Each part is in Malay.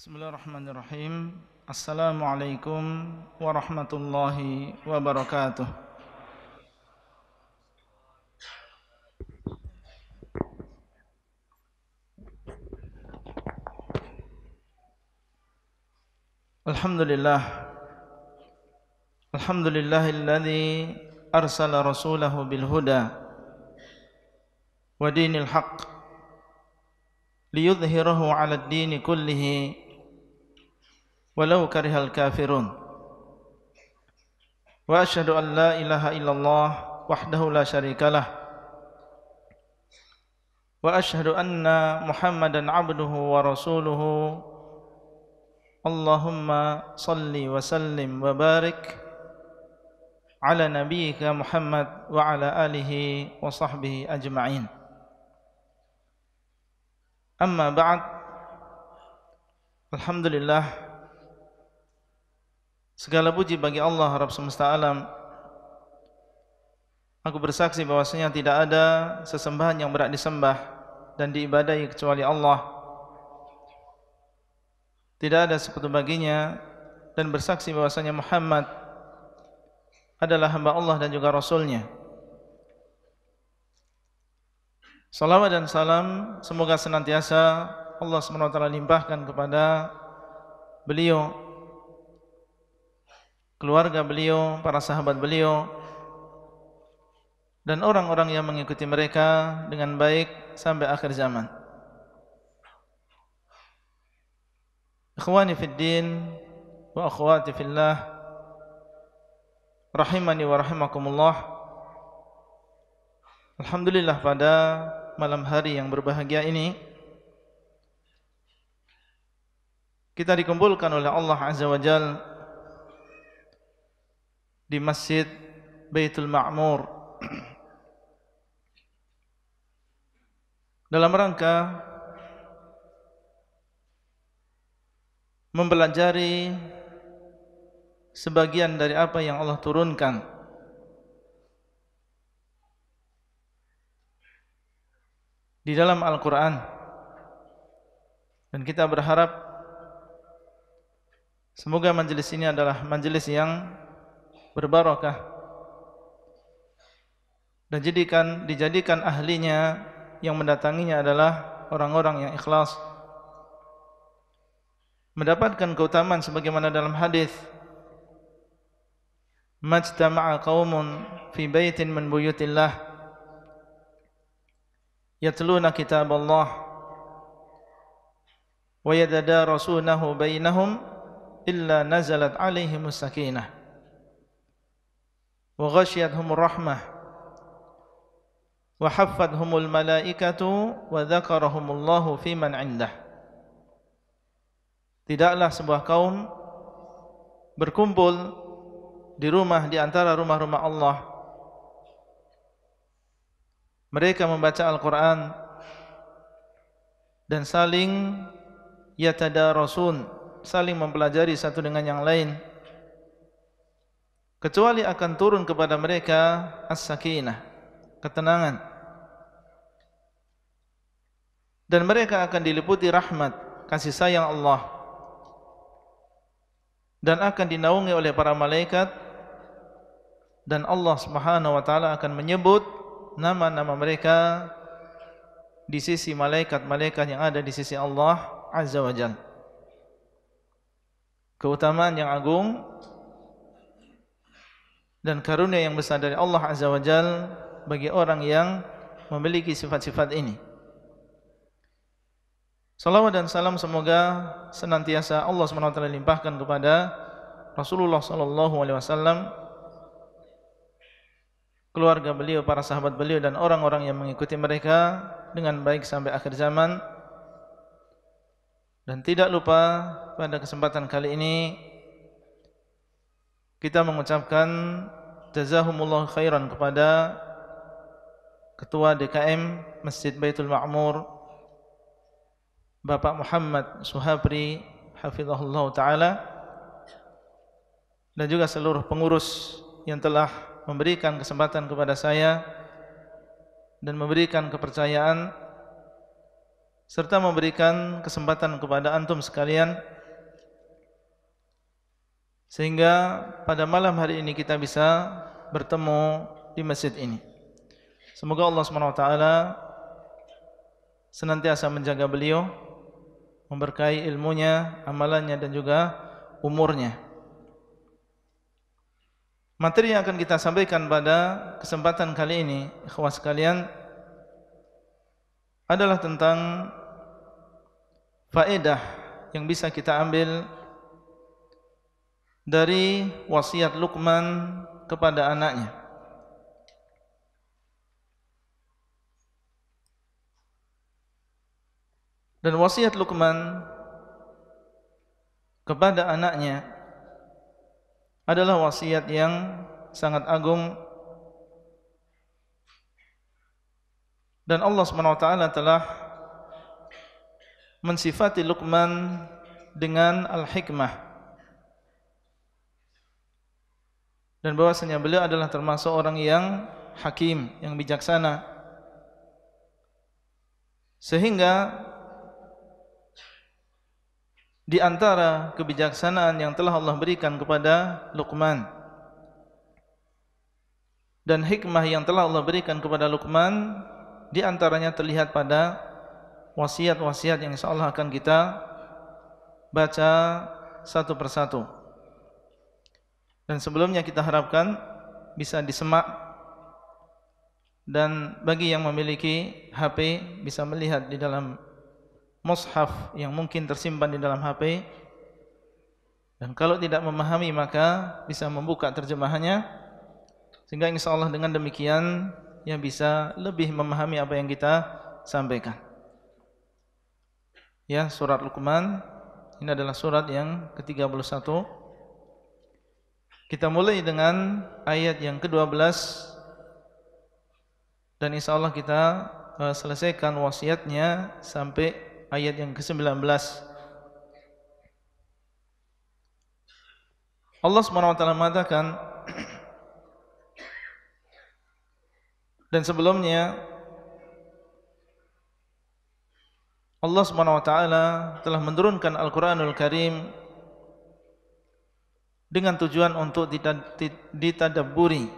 Bismillahirrahmanirrahim. Assalamualaikum warahmatullahi wabarakatuh. Alhamdulillah. Alhamdulillahilladzi arsala rasulahu bil huda wa dinil haqq liyudhhirahu 'ala ad-dini kullihi ولو كره الكافرون وأشهد أن لا إله إلا الله وحده لا شريك له وأشهد أن محمدا عبده ورسوله اللهم صل وسلم وبارك على نبيك محمد وعلى آله وصحبه أجمعين أما بعد الحمد لله Segala puji bagi Allah Rabb semesta alam. Aku bersaksi bahwasanya tidak ada sesembahan yang berhak disembah dan diibadahi kecuali Allah. Tidak ada sekutu baginya dan bersaksi bahwasanya Muhammad adalah hamba Allah dan juga rasulnya. Salawat dan salam semoga senantiasa Allah SWT limpahkan kepada beliau keluarga beliau, para sahabat beliau dan orang-orang yang mengikuti mereka dengan baik sampai akhir zaman. Ikhwani fid din wa akhwati fillah rahimani wa rahimakumullah. Alhamdulillah pada malam hari yang berbahagia ini kita dikumpulkan oleh Allah Azza wa Jalla di Masjid Baitul Ma'mur. Dalam rangka mempelajari sebagian dari apa yang Allah turunkan di dalam Al-Qur'an. Dan kita berharap semoga majlis ini adalah majlis yang berbarakah dan jadikan dijadikan ahlinya yang mendatanginya adalah orang-orang yang ikhlas mendapatkan keutamaan sebagaimana dalam hadis majtama'a qaumun fi baitin min buyutillah yatluna kitaballah wa yadadarusunahu bainahum illa nazalat alaihimus sakinah al-Rahmah, الرحمة وحفتهم الملائكة وذكرهم الله fi man عنده Tidaklah sebuah kaum berkumpul di rumah di antara rumah-rumah Allah. Mereka membaca Al-Quran dan saling yatadarasun, saling mempelajari satu dengan yang lain kecuali akan turun kepada mereka as-sakinah, ketenangan. Dan mereka akan diliputi rahmat, kasih sayang Allah. Dan akan dinaungi oleh para malaikat dan Allah Subhanahu wa taala akan menyebut nama-nama mereka di sisi malaikat-malaikat yang ada di sisi Allah Azza wa Jalla. Keutamaan yang agung dan karunia yang besar dari Allah Azza wa Jal bagi orang yang memiliki sifat-sifat ini. Salawat dan salam semoga senantiasa Allah SWT limpahkan kepada Rasulullah Sallallahu Alaihi Wasallam, keluarga beliau, para sahabat beliau dan orang-orang yang mengikuti mereka dengan baik sampai akhir zaman dan tidak lupa pada kesempatan kali ini kita mengucapkan jazahumullah khairan kepada ketua DKM Masjid Baitul Ma'mur Bapak Muhammad Suhabri hafizahullah taala dan juga seluruh pengurus yang telah memberikan kesempatan kepada saya dan memberikan kepercayaan serta memberikan kesempatan kepada antum sekalian sehingga pada malam hari ini kita bisa bertemu di masjid ini. Semoga Allah SWT senantiasa menjaga beliau, memberkahi ilmunya, amalannya dan juga umurnya. Materi yang akan kita sampaikan pada kesempatan kali ini, ikhwas kalian adalah tentang faedah yang bisa kita ambil dari wasiat Luqman kepada anaknya. Dan wasiat Luqman kepada anaknya adalah wasiat yang sangat agung dan Allah Subhanahu wa taala telah mensifati Luqman dengan al-hikmah dan bahwasanya beliau adalah termasuk orang yang hakim, yang bijaksana. Sehingga di antara kebijaksanaan yang telah Allah berikan kepada Luqman dan hikmah yang telah Allah berikan kepada Luqman di antaranya terlihat pada wasiat-wasiat yang insyaallah akan kita baca satu persatu dan sebelumnya kita harapkan bisa disemak dan bagi yang memiliki HP bisa melihat di dalam mushaf yang mungkin tersimpan di dalam HP dan kalau tidak memahami maka bisa membuka terjemahannya sehingga insyaallah dengan demikian ia bisa lebih memahami apa yang kita sampaikan ya surat Luqman ini adalah surat yang ke-31 kita mulai dengan ayat yang ke-12 dan insyaallah kita eh, selesaikan wasiatnya sampai ayat yang ke-19. Allah Subhanahu wa taala mengatakan dan sebelumnya Allah Subhanahu wa taala telah menurunkan Al-Qur'anul Karim dengan tujuan untuk ditadaburi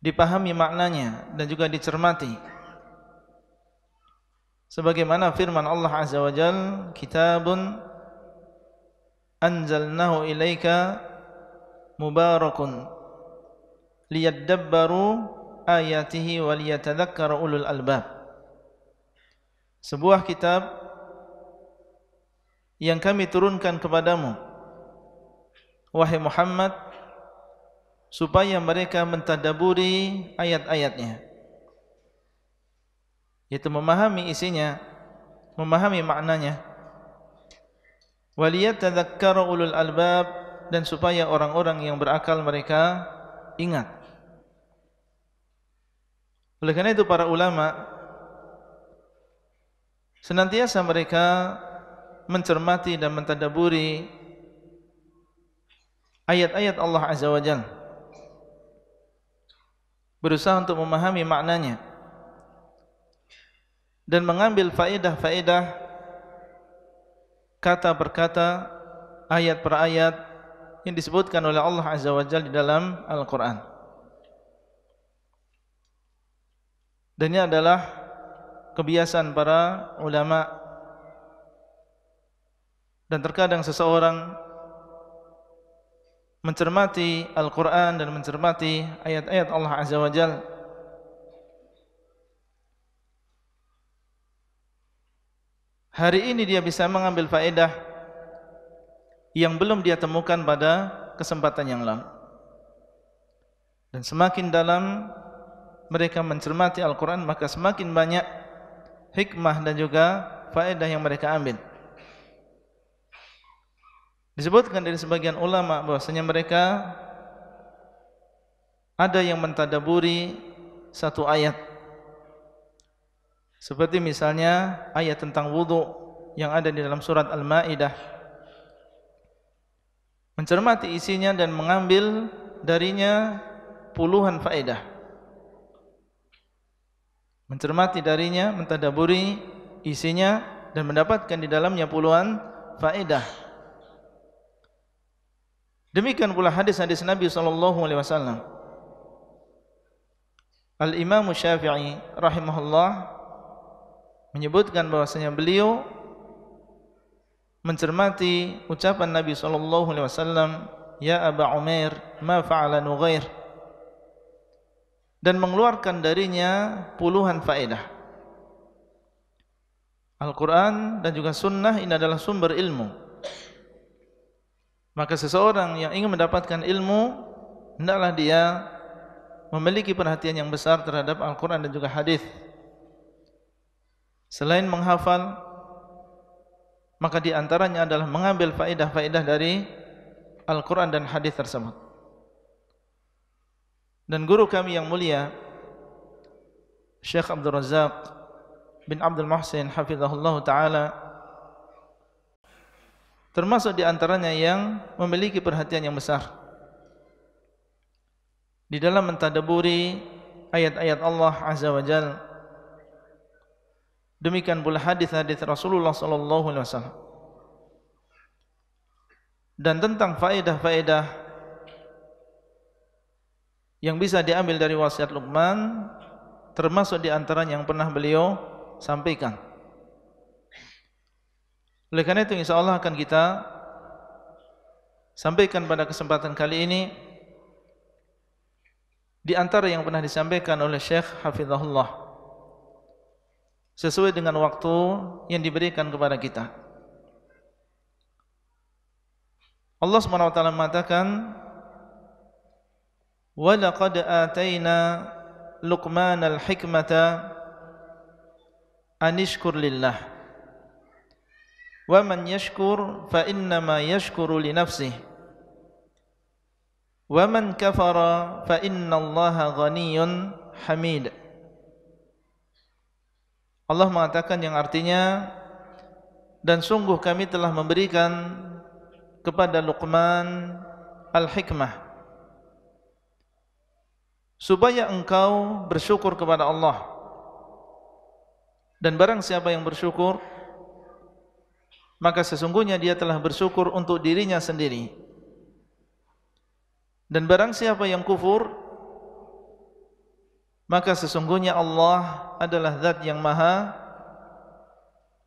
dipahami maknanya dan juga dicermati sebagaimana firman Allah Azza wa Jal kitabun anzalnahu ilaika mubarakun liyadabbaru ayatihi wa ulul albab sebuah kitab yang kami turunkan kepadamu wahai Muhammad supaya mereka mentadaburi ayat-ayatnya yaitu memahami isinya memahami maknanya waliyatadhakkaru ulul albab dan supaya orang-orang yang berakal mereka ingat oleh karena itu para ulama senantiasa mereka mencermati dan mentadaburi ayat-ayat Allah Azza wa Jal. Berusaha untuk memahami maknanya. Dan mengambil faedah-faedah kata per kata, ayat per ayat yang disebutkan oleh Allah Azza wa Jal di dalam Al-Quran. Dan ini adalah kebiasaan para ulama' Dan terkadang seseorang mencermati Al-Quran dan mencermati ayat-ayat Allah Azza wa Jal Hari ini dia bisa mengambil faedah yang belum dia temukan pada kesempatan yang lalu. Dan semakin dalam mereka mencermati Al-Quran, maka semakin banyak hikmah dan juga faedah yang mereka ambil. Disebutkan dari sebagian ulama bahasanya mereka ada yang mentadaburi satu ayat. Seperti misalnya ayat tentang wudu yang ada di dalam surat Al-Maidah. Mencermati isinya dan mengambil darinya puluhan faedah. Mencermati darinya, mentadaburi isinya dan mendapatkan di dalamnya puluhan faedah. Demikian pula hadis-hadis Nabi sallallahu alaihi wasallam. Al Imam Syafi'i rahimahullah menyebutkan bahwasanya beliau mencermati ucapan Nabi sallallahu alaihi wasallam, "Ya Abu Umair, ma fa'ala Nughair?" dan mengeluarkan darinya puluhan faedah. Al-Qur'an dan juga sunnah ini adalah sumber ilmu. Maka seseorang yang ingin mendapatkan ilmu hendaklah dia memiliki perhatian yang besar terhadap Al-Quran dan juga Hadis. Selain menghafal, maka di antaranya adalah mengambil faidah faidah dari Al-Quran dan Hadis tersebut. Dan guru kami yang mulia, Syekh Abdul Razak bin Abdul Muhsin, hafizahullah ta'ala, termasuk di antaranya yang memiliki perhatian yang besar di dalam mentadaburi ayat-ayat Allah Azza wa Jal demikian pula hadis-hadis Rasulullah sallallahu alaihi wasallam dan tentang faedah-faedah yang bisa diambil dari wasiat Luqman termasuk di antaranya yang pernah beliau sampaikan oleh karena itu insya Allah akan kita sampaikan pada kesempatan kali ini di antara yang pernah disampaikan oleh Syekh Hafizahullah sesuai dengan waktu yang diberikan kepada kita. Allah SWT mengatakan وَلَقَدْ آتَيْنَا لُقْمَانَ الْحِكْمَةَ أَنِشْكُرْ لِلَّهِ wa man yashkur fa innama yashkuru li nafsih wa man kafara fa innallaha ghaniyyun hamid Allah mengatakan yang artinya dan sungguh kami telah memberikan kepada Luqman al-hikmah supaya engkau bersyukur kepada Allah dan barang siapa yang bersyukur maka sesungguhnya dia telah bersyukur untuk dirinya sendiri. Dan barang siapa yang kufur, maka sesungguhnya Allah adalah zat yang maha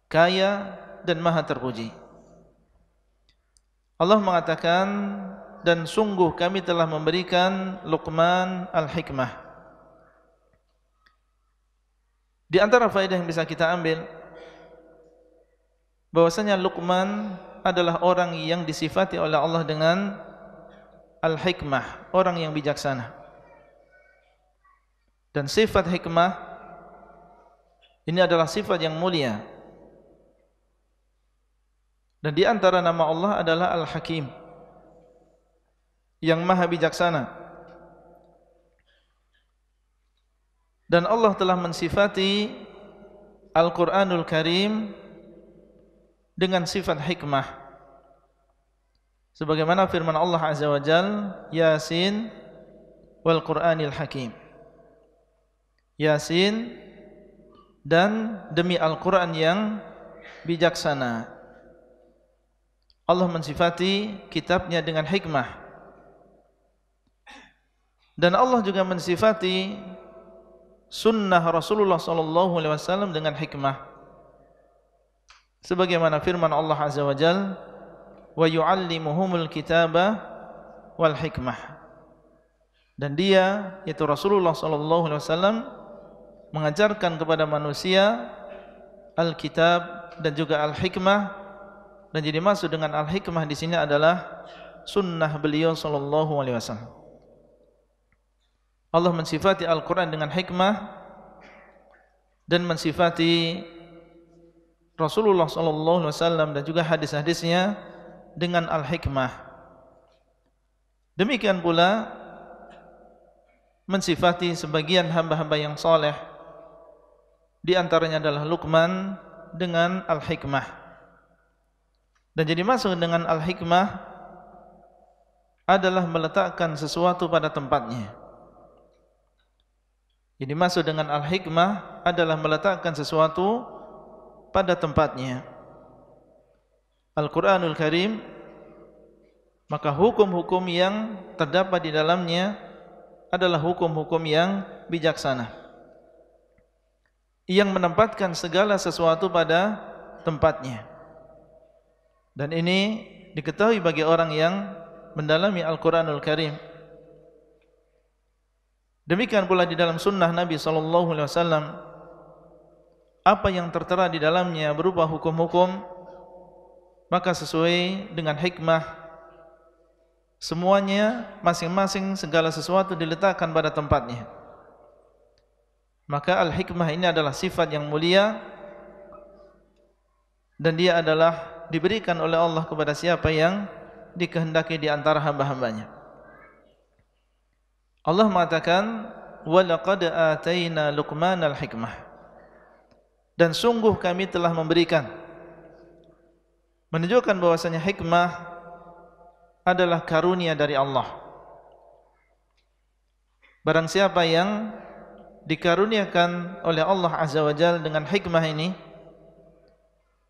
kaya dan maha terpuji. Allah mengatakan, dan sungguh kami telah memberikan Luqman al-Hikmah. Di antara faedah yang bisa kita ambil, bahwasanya Luqman adalah orang yang disifati oleh Allah dengan al-hikmah, orang yang bijaksana. Dan sifat hikmah ini adalah sifat yang mulia. Dan di antara nama Allah adalah Al-Hakim yang maha bijaksana. Dan Allah telah mensifati Al-Quranul Karim dengan sifat hikmah. Sebagaimana firman Allah Azza wa Jal, Yasin wal Qur'anil Hakim. Yasin dan demi Al-Quran yang bijaksana. Allah mensifati kitabnya dengan hikmah. Dan Allah juga mensifati sunnah Rasulullah sallallahu alaihi wasallam dengan hikmah sebagaimana firman Allah Azza wa Jal wa yu'allimuhumul kitaba wal hikmah dan dia yaitu Rasulullah sallallahu alaihi wasallam mengajarkan kepada manusia al-kitab dan juga al-hikmah dan jadi maksud dengan al-hikmah di sini adalah sunnah beliau sallallahu alaihi wasallam Allah mensifati Al-Quran dengan hikmah dan mensifati Rasulullah sallallahu alaihi wasallam dan juga hadis-hadisnya dengan al-hikmah. Demikian pula mensifati sebagian hamba-hamba yang saleh di antaranya adalah Luqman dengan al-hikmah. Dan jadi masuk dengan al-hikmah adalah meletakkan sesuatu pada tempatnya. Jadi masuk dengan al-hikmah adalah meletakkan sesuatu pada tempatnya. Al-Quranul Karim maka hukum-hukum yang terdapat di dalamnya adalah hukum-hukum yang bijaksana yang menempatkan segala sesuatu pada tempatnya. Dan ini diketahui bagi orang yang mendalami Al-Quranul Karim. Demikian pula di dalam sunnah Nabi Sallallahu Alaihi Wasallam apa yang tertera di dalamnya berupa hukum-hukum maka sesuai dengan hikmah semuanya masing-masing segala sesuatu diletakkan pada tempatnya maka al-hikmah ini adalah sifat yang mulia dan dia adalah diberikan oleh Allah kepada siapa yang dikehendaki di antara hamba-hambanya Allah mengatakan walaqad atayna luqmanal hikmah dan sungguh kami telah memberikan menunjukkan bahwasanya hikmah adalah karunia dari Allah barang siapa yang dikaruniakan oleh Allah Azza wa Jal dengan hikmah ini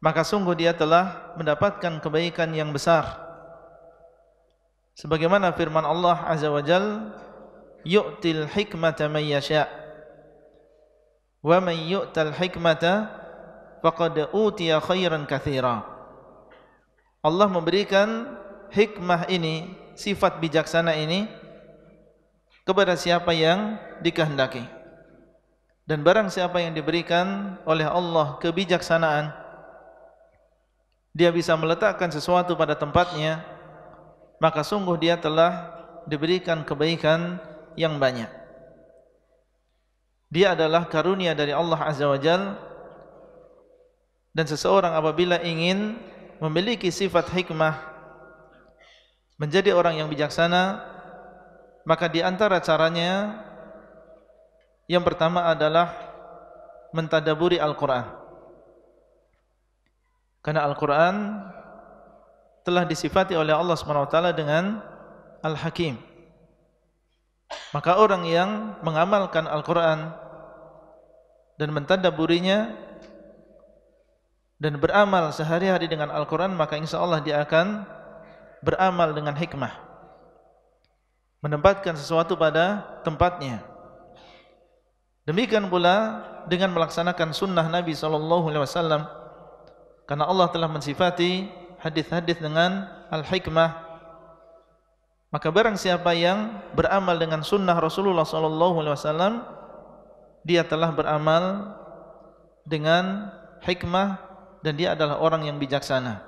maka sungguh dia telah mendapatkan kebaikan yang besar sebagaimana firman Allah Azza wa Jal yu'til hikmata man wa man yu'tal hikmata faqad utiya khairan katsira Allah memberikan hikmah ini sifat bijaksana ini kepada siapa yang dikehendaki dan barang siapa yang diberikan oleh Allah kebijaksanaan dia bisa meletakkan sesuatu pada tempatnya maka sungguh dia telah diberikan kebaikan yang banyak dia adalah karunia dari Allah Azza wa Jal dan seseorang apabila ingin memiliki sifat hikmah menjadi orang yang bijaksana maka di antara caranya yang pertama adalah mentadaburi Al-Quran karena Al-Quran telah disifati oleh Allah SWT dengan Al-Hakim Maka orang yang mengamalkan Al-Quran dan mentadaburinya dan beramal sehari-hari dengan Al-Quran, maka insya Allah dia akan beramal dengan hikmah. Menempatkan sesuatu pada tempatnya. Demikian pula dengan melaksanakan sunnah Nabi SAW. Karena Allah telah mensifati hadis-hadis dengan al-hikmah. Maka barang siapa yang beramal dengan sunnah Rasulullah sallallahu alaihi wasallam dia telah beramal dengan hikmah dan dia adalah orang yang bijaksana.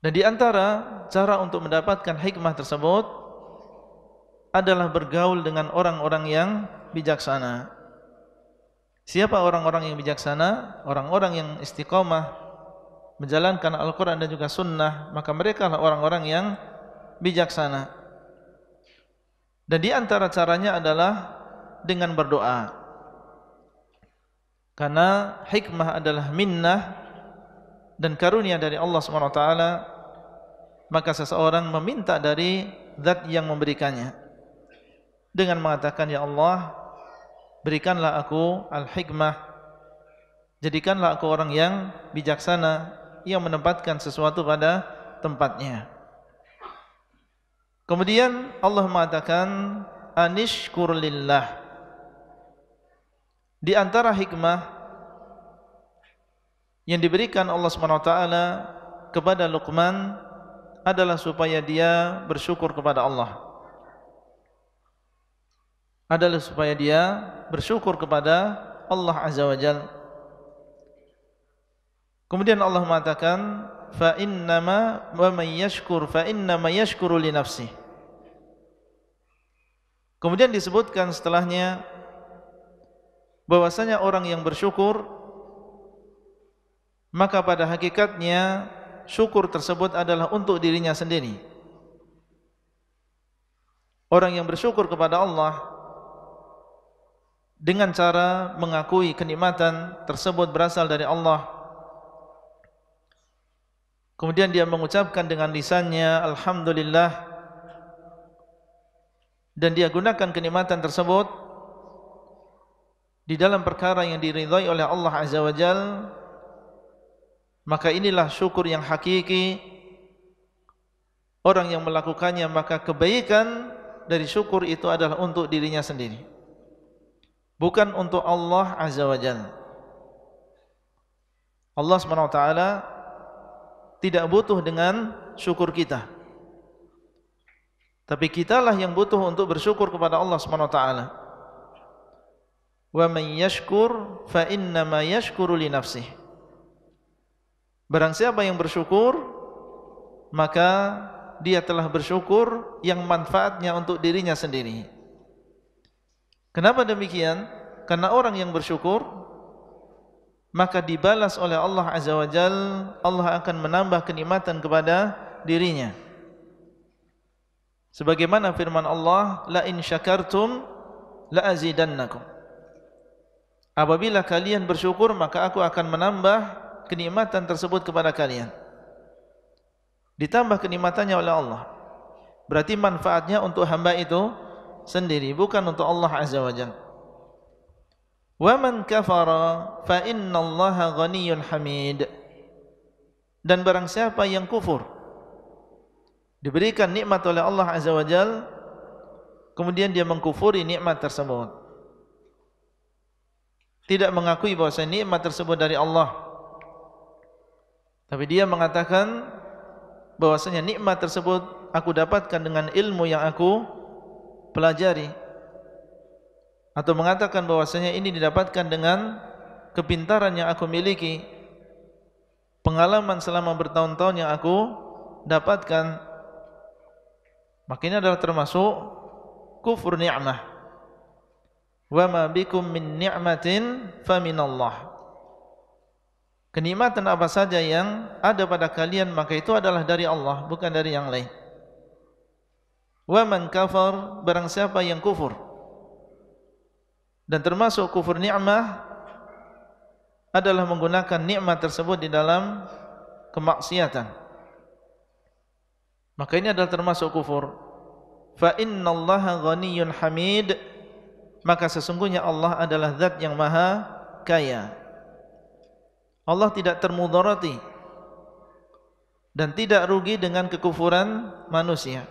Dan di antara cara untuk mendapatkan hikmah tersebut adalah bergaul dengan orang-orang yang bijaksana. Siapa orang-orang yang bijaksana? Orang-orang yang istiqamah menjalankan Al-Quran dan juga Sunnah, maka mereka adalah orang-orang yang bijaksana. Dan di antara caranya adalah dengan berdoa. Karena hikmah adalah minnah dan karunia dari Allah SWT, maka seseorang meminta dari zat yang memberikannya. Dengan mengatakan, Ya Allah, berikanlah aku al-hikmah, jadikanlah aku orang yang bijaksana, yang menempatkan sesuatu pada tempatnya. Kemudian Allah mengatakan anishkur lillah. Di antara hikmah yang diberikan Allah Swt kepada Luqman adalah supaya dia bersyukur kepada Allah. Adalah supaya dia bersyukur kepada Allah Azza wa Jal. Kemudian Allah mengatakan fa innama wa may yashkur fa innama yashkuru li nafsihi Kemudian disebutkan setelahnya bahwasanya orang yang bersyukur maka pada hakikatnya syukur tersebut adalah untuk dirinya sendiri. Orang yang bersyukur kepada Allah dengan cara mengakui kenikmatan tersebut berasal dari Allah. Kemudian dia mengucapkan dengan lisannya alhamdulillah dan dia gunakan kenikmatan tersebut di dalam perkara yang diridhai oleh Allah Azza wa Jal maka inilah syukur yang hakiki orang yang melakukannya maka kebaikan dari syukur itu adalah untuk dirinya sendiri bukan untuk Allah Azza wa Jal Allah SWT tidak butuh dengan syukur kita. Tapi kitalah yang butuh untuk bersyukur kepada Allah Subhanahu wa taala. Wa may yashkur fa inna ma yashkuru li nafsih. Barang siapa yang bersyukur maka dia telah bersyukur yang manfaatnya untuk dirinya sendiri. Kenapa demikian? Karena orang yang bersyukur maka dibalas oleh Allah Azza wa Jalla, Allah akan menambah kenikmatan kepada dirinya. Sebagaimana firman Allah, la in syakartum la azidannakum. Apabila kalian bersyukur, maka aku akan menambah kenikmatan tersebut kepada kalian. Ditambah kenikmatannya oleh Allah. Berarti manfaatnya untuk hamba itu sendiri, bukan untuk Allah Azza wa Jalla. Wa man kafara fa inna Allah ghaniyyun hamid. Dan barang siapa yang kufur, diberikan nikmat oleh Allah Azza wa Jal kemudian dia mengkufuri nikmat tersebut tidak mengakui bahawa nikmat tersebut dari Allah tapi dia mengatakan bahwasanya nikmat tersebut aku dapatkan dengan ilmu yang aku pelajari atau mengatakan bahwasanya ini didapatkan dengan kepintaran yang aku miliki pengalaman selama bertahun-tahun yang aku dapatkan Maka ini adalah termasuk kufur ni'mah. Wa ma bikum min ni'matin fa minallah. Kenikmatan apa saja yang ada pada kalian maka itu adalah dari Allah bukan dari yang lain. Wa man kafar barang siapa yang kufur. Dan termasuk kufur ni'mah adalah menggunakan nikmat tersebut di dalam kemaksiatan. Maka ini adalah termasuk kufur. Fa innallaha ghaniyun hamid. Maka sesungguhnya Allah adalah zat yang maha kaya. Allah tidak termudharati dan tidak rugi dengan kekufuran manusia.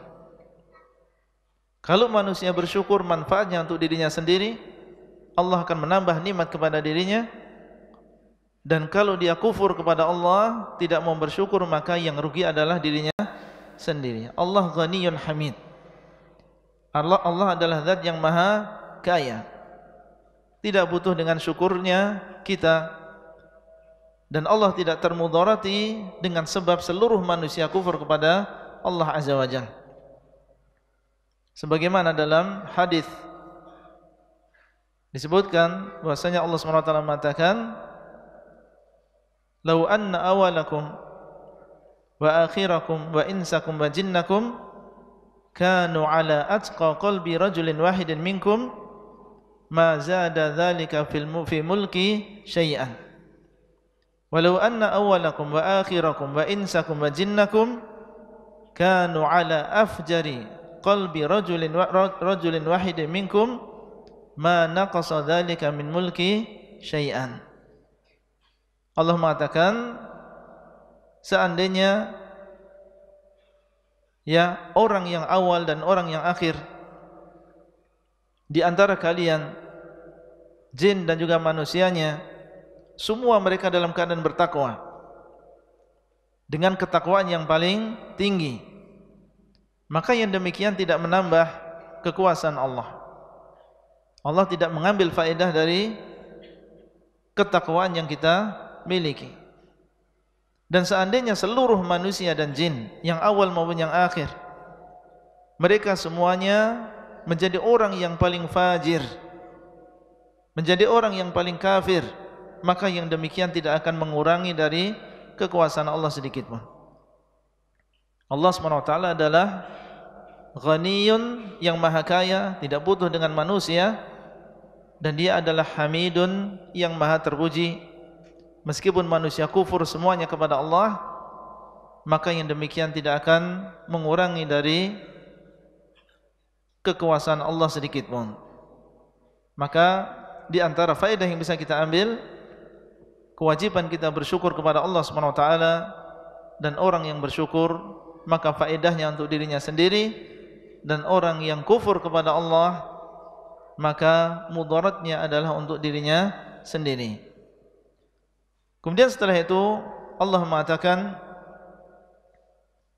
Kalau manusia bersyukur manfaatnya untuk dirinya sendiri, Allah akan menambah nikmat kepada dirinya. Dan kalau dia kufur kepada Allah, tidak mau bersyukur, maka yang rugi adalah dirinya sendiri. Allah ghaniyun hamid. Allah Allah adalah zat yang maha kaya. Tidak butuh dengan syukurnya kita dan Allah tidak termudarati dengan sebab seluruh manusia kufur kepada Allah Azza wa Jalla. Sebagaimana dalam hadis disebutkan bahwasanya Allah Subhanahu wa taala mengatakan "Lau anna awalakum وآخركم وإنسكم وجنكم كانوا على أتقى قلب رجل واحد منكم ما زاد ذلك في ملكي شيئا ولو أن أولكم وآخركم وإنسكم وجنكم كانوا على أفجر قلب رجل رجل واحد منكم ما نقص ذلك من ملكي شيئا Allah mengatakan seandainya ya orang yang awal dan orang yang akhir di antara kalian jin dan juga manusianya semua mereka dalam keadaan bertakwa dengan ketakwaan yang paling tinggi maka yang demikian tidak menambah kekuasaan Allah Allah tidak mengambil faedah dari ketakwaan yang kita miliki dan seandainya seluruh manusia dan jin yang awal maupun yang akhir mereka semuanya menjadi orang yang paling fajir menjadi orang yang paling kafir maka yang demikian tidak akan mengurangi dari kekuasaan Allah sedikit pun. Allah SWT adalah ghaniyun yang maha kaya, tidak butuh dengan manusia dan dia adalah hamidun yang maha terpuji meskipun manusia kufur semuanya kepada Allah maka yang demikian tidak akan mengurangi dari kekuasaan Allah sedikit pun maka di antara faedah yang bisa kita ambil kewajiban kita bersyukur kepada Allah Subhanahu wa taala dan orang yang bersyukur maka faedahnya untuk dirinya sendiri dan orang yang kufur kepada Allah maka mudaratnya adalah untuk dirinya sendiri. Kemudian setelah itu Allah mengatakan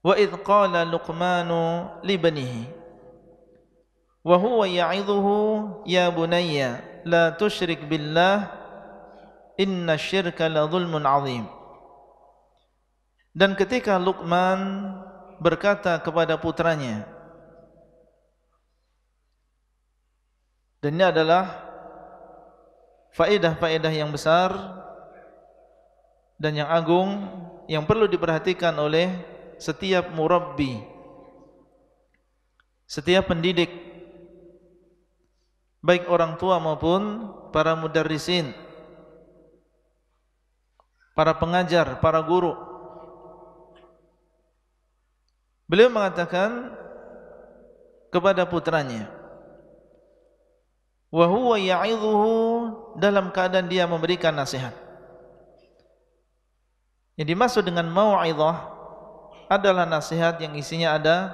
Wa idh qala Luqman li banihi wa huwa ya'idhuhu ya bunayya la tusyrik billah inna syirka la dhulmun 'adzim Dan ketika Luqman berkata kepada putranya Dan ini adalah faedah-faedah yang besar dan yang agung yang perlu diperhatikan oleh setiap murabbi setiap pendidik baik orang tua maupun para mudarrisin para pengajar para guru beliau mengatakan kepada putranya wa huwa ya'idhuhu dalam keadaan dia memberikan nasihat yang dimaksud dengan mau'idhah adalah nasihat yang isinya ada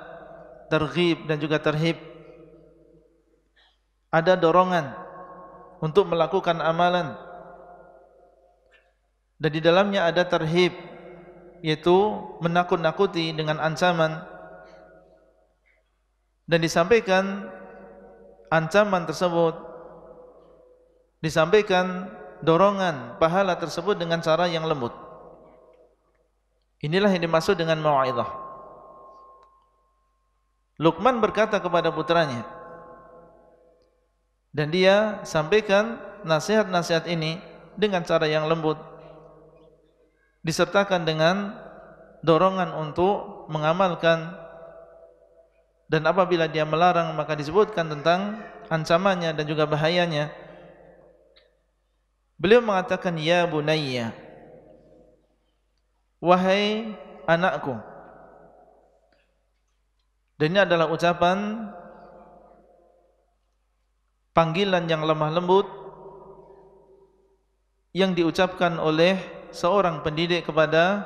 terghib dan juga terhib. Ada dorongan untuk melakukan amalan. Dan di dalamnya ada terhib yaitu menakut-nakuti dengan ancaman dan disampaikan ancaman tersebut disampaikan dorongan pahala tersebut dengan cara yang lembut Inilah yang dimaksud dengan mawaidah. Luqman berkata kepada putranya dan dia sampaikan nasihat-nasihat ini dengan cara yang lembut disertakan dengan dorongan untuk mengamalkan dan apabila dia melarang maka disebutkan tentang ancamannya dan juga bahayanya beliau mengatakan ya bunayya Wahai anakku Dan ini adalah ucapan Panggilan yang lemah lembut Yang diucapkan oleh seorang pendidik kepada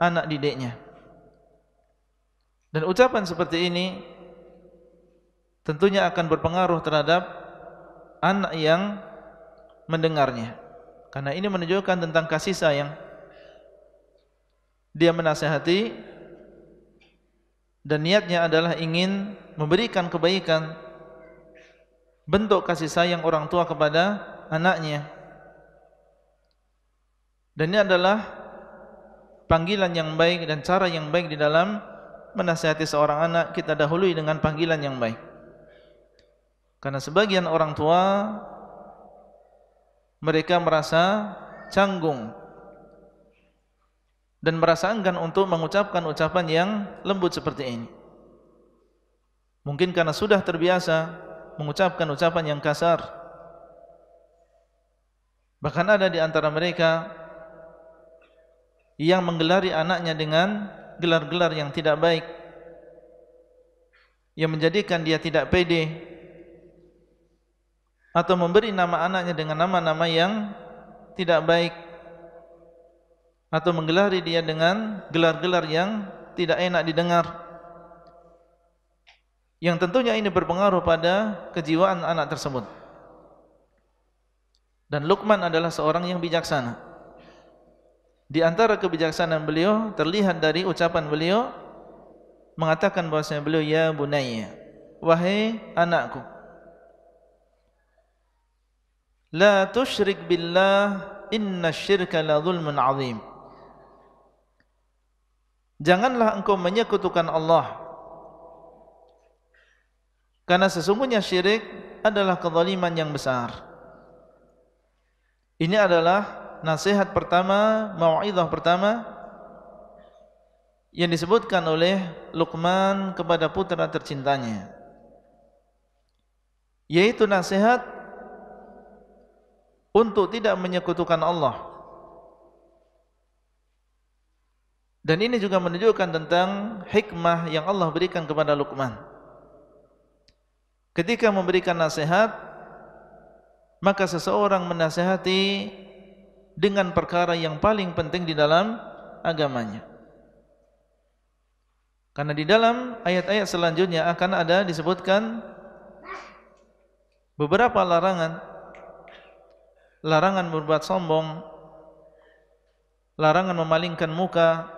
anak didiknya Dan ucapan seperti ini Tentunya akan berpengaruh terhadap anak yang mendengarnya Karena ini menunjukkan tentang kasih sayang dia menasihati dan niatnya adalah ingin memberikan kebaikan bentuk kasih sayang orang tua kepada anaknya dan ini adalah panggilan yang baik dan cara yang baik di dalam menasihati seorang anak kita dahului dengan panggilan yang baik karena sebagian orang tua mereka merasa canggung dan merasa enggan untuk mengucapkan ucapan yang lembut seperti ini. Mungkin karena sudah terbiasa mengucapkan ucapan yang kasar. Bahkan ada di antara mereka yang menggelari anaknya dengan gelar-gelar yang tidak baik. Yang menjadikan dia tidak pede atau memberi nama anaknya dengan nama-nama yang tidak baik atau menggelari dia dengan gelar-gelar yang tidak enak didengar yang tentunya ini berpengaruh pada kejiwaan anak tersebut dan Luqman adalah seorang yang bijaksana di antara kebijaksanaan beliau terlihat dari ucapan beliau mengatakan bahasanya beliau ya bunayya wahai anakku la tusyrik billah inna syirka la zulmun azim Janganlah engkau menyekutukan Allah Karena sesungguhnya syirik adalah kezaliman yang besar Ini adalah nasihat pertama, mau'idah pertama Yang disebutkan oleh Luqman kepada putera tercintanya Yaitu nasihat untuk tidak menyekutukan Allah. Dan ini juga menunjukkan tentang hikmah yang Allah berikan kepada Luqman. Ketika memberikan nasihat, maka seseorang menasihati dengan perkara yang paling penting di dalam agamanya. Karena di dalam ayat-ayat selanjutnya akan ada disebutkan beberapa larangan. Larangan berbuat sombong, larangan memalingkan muka,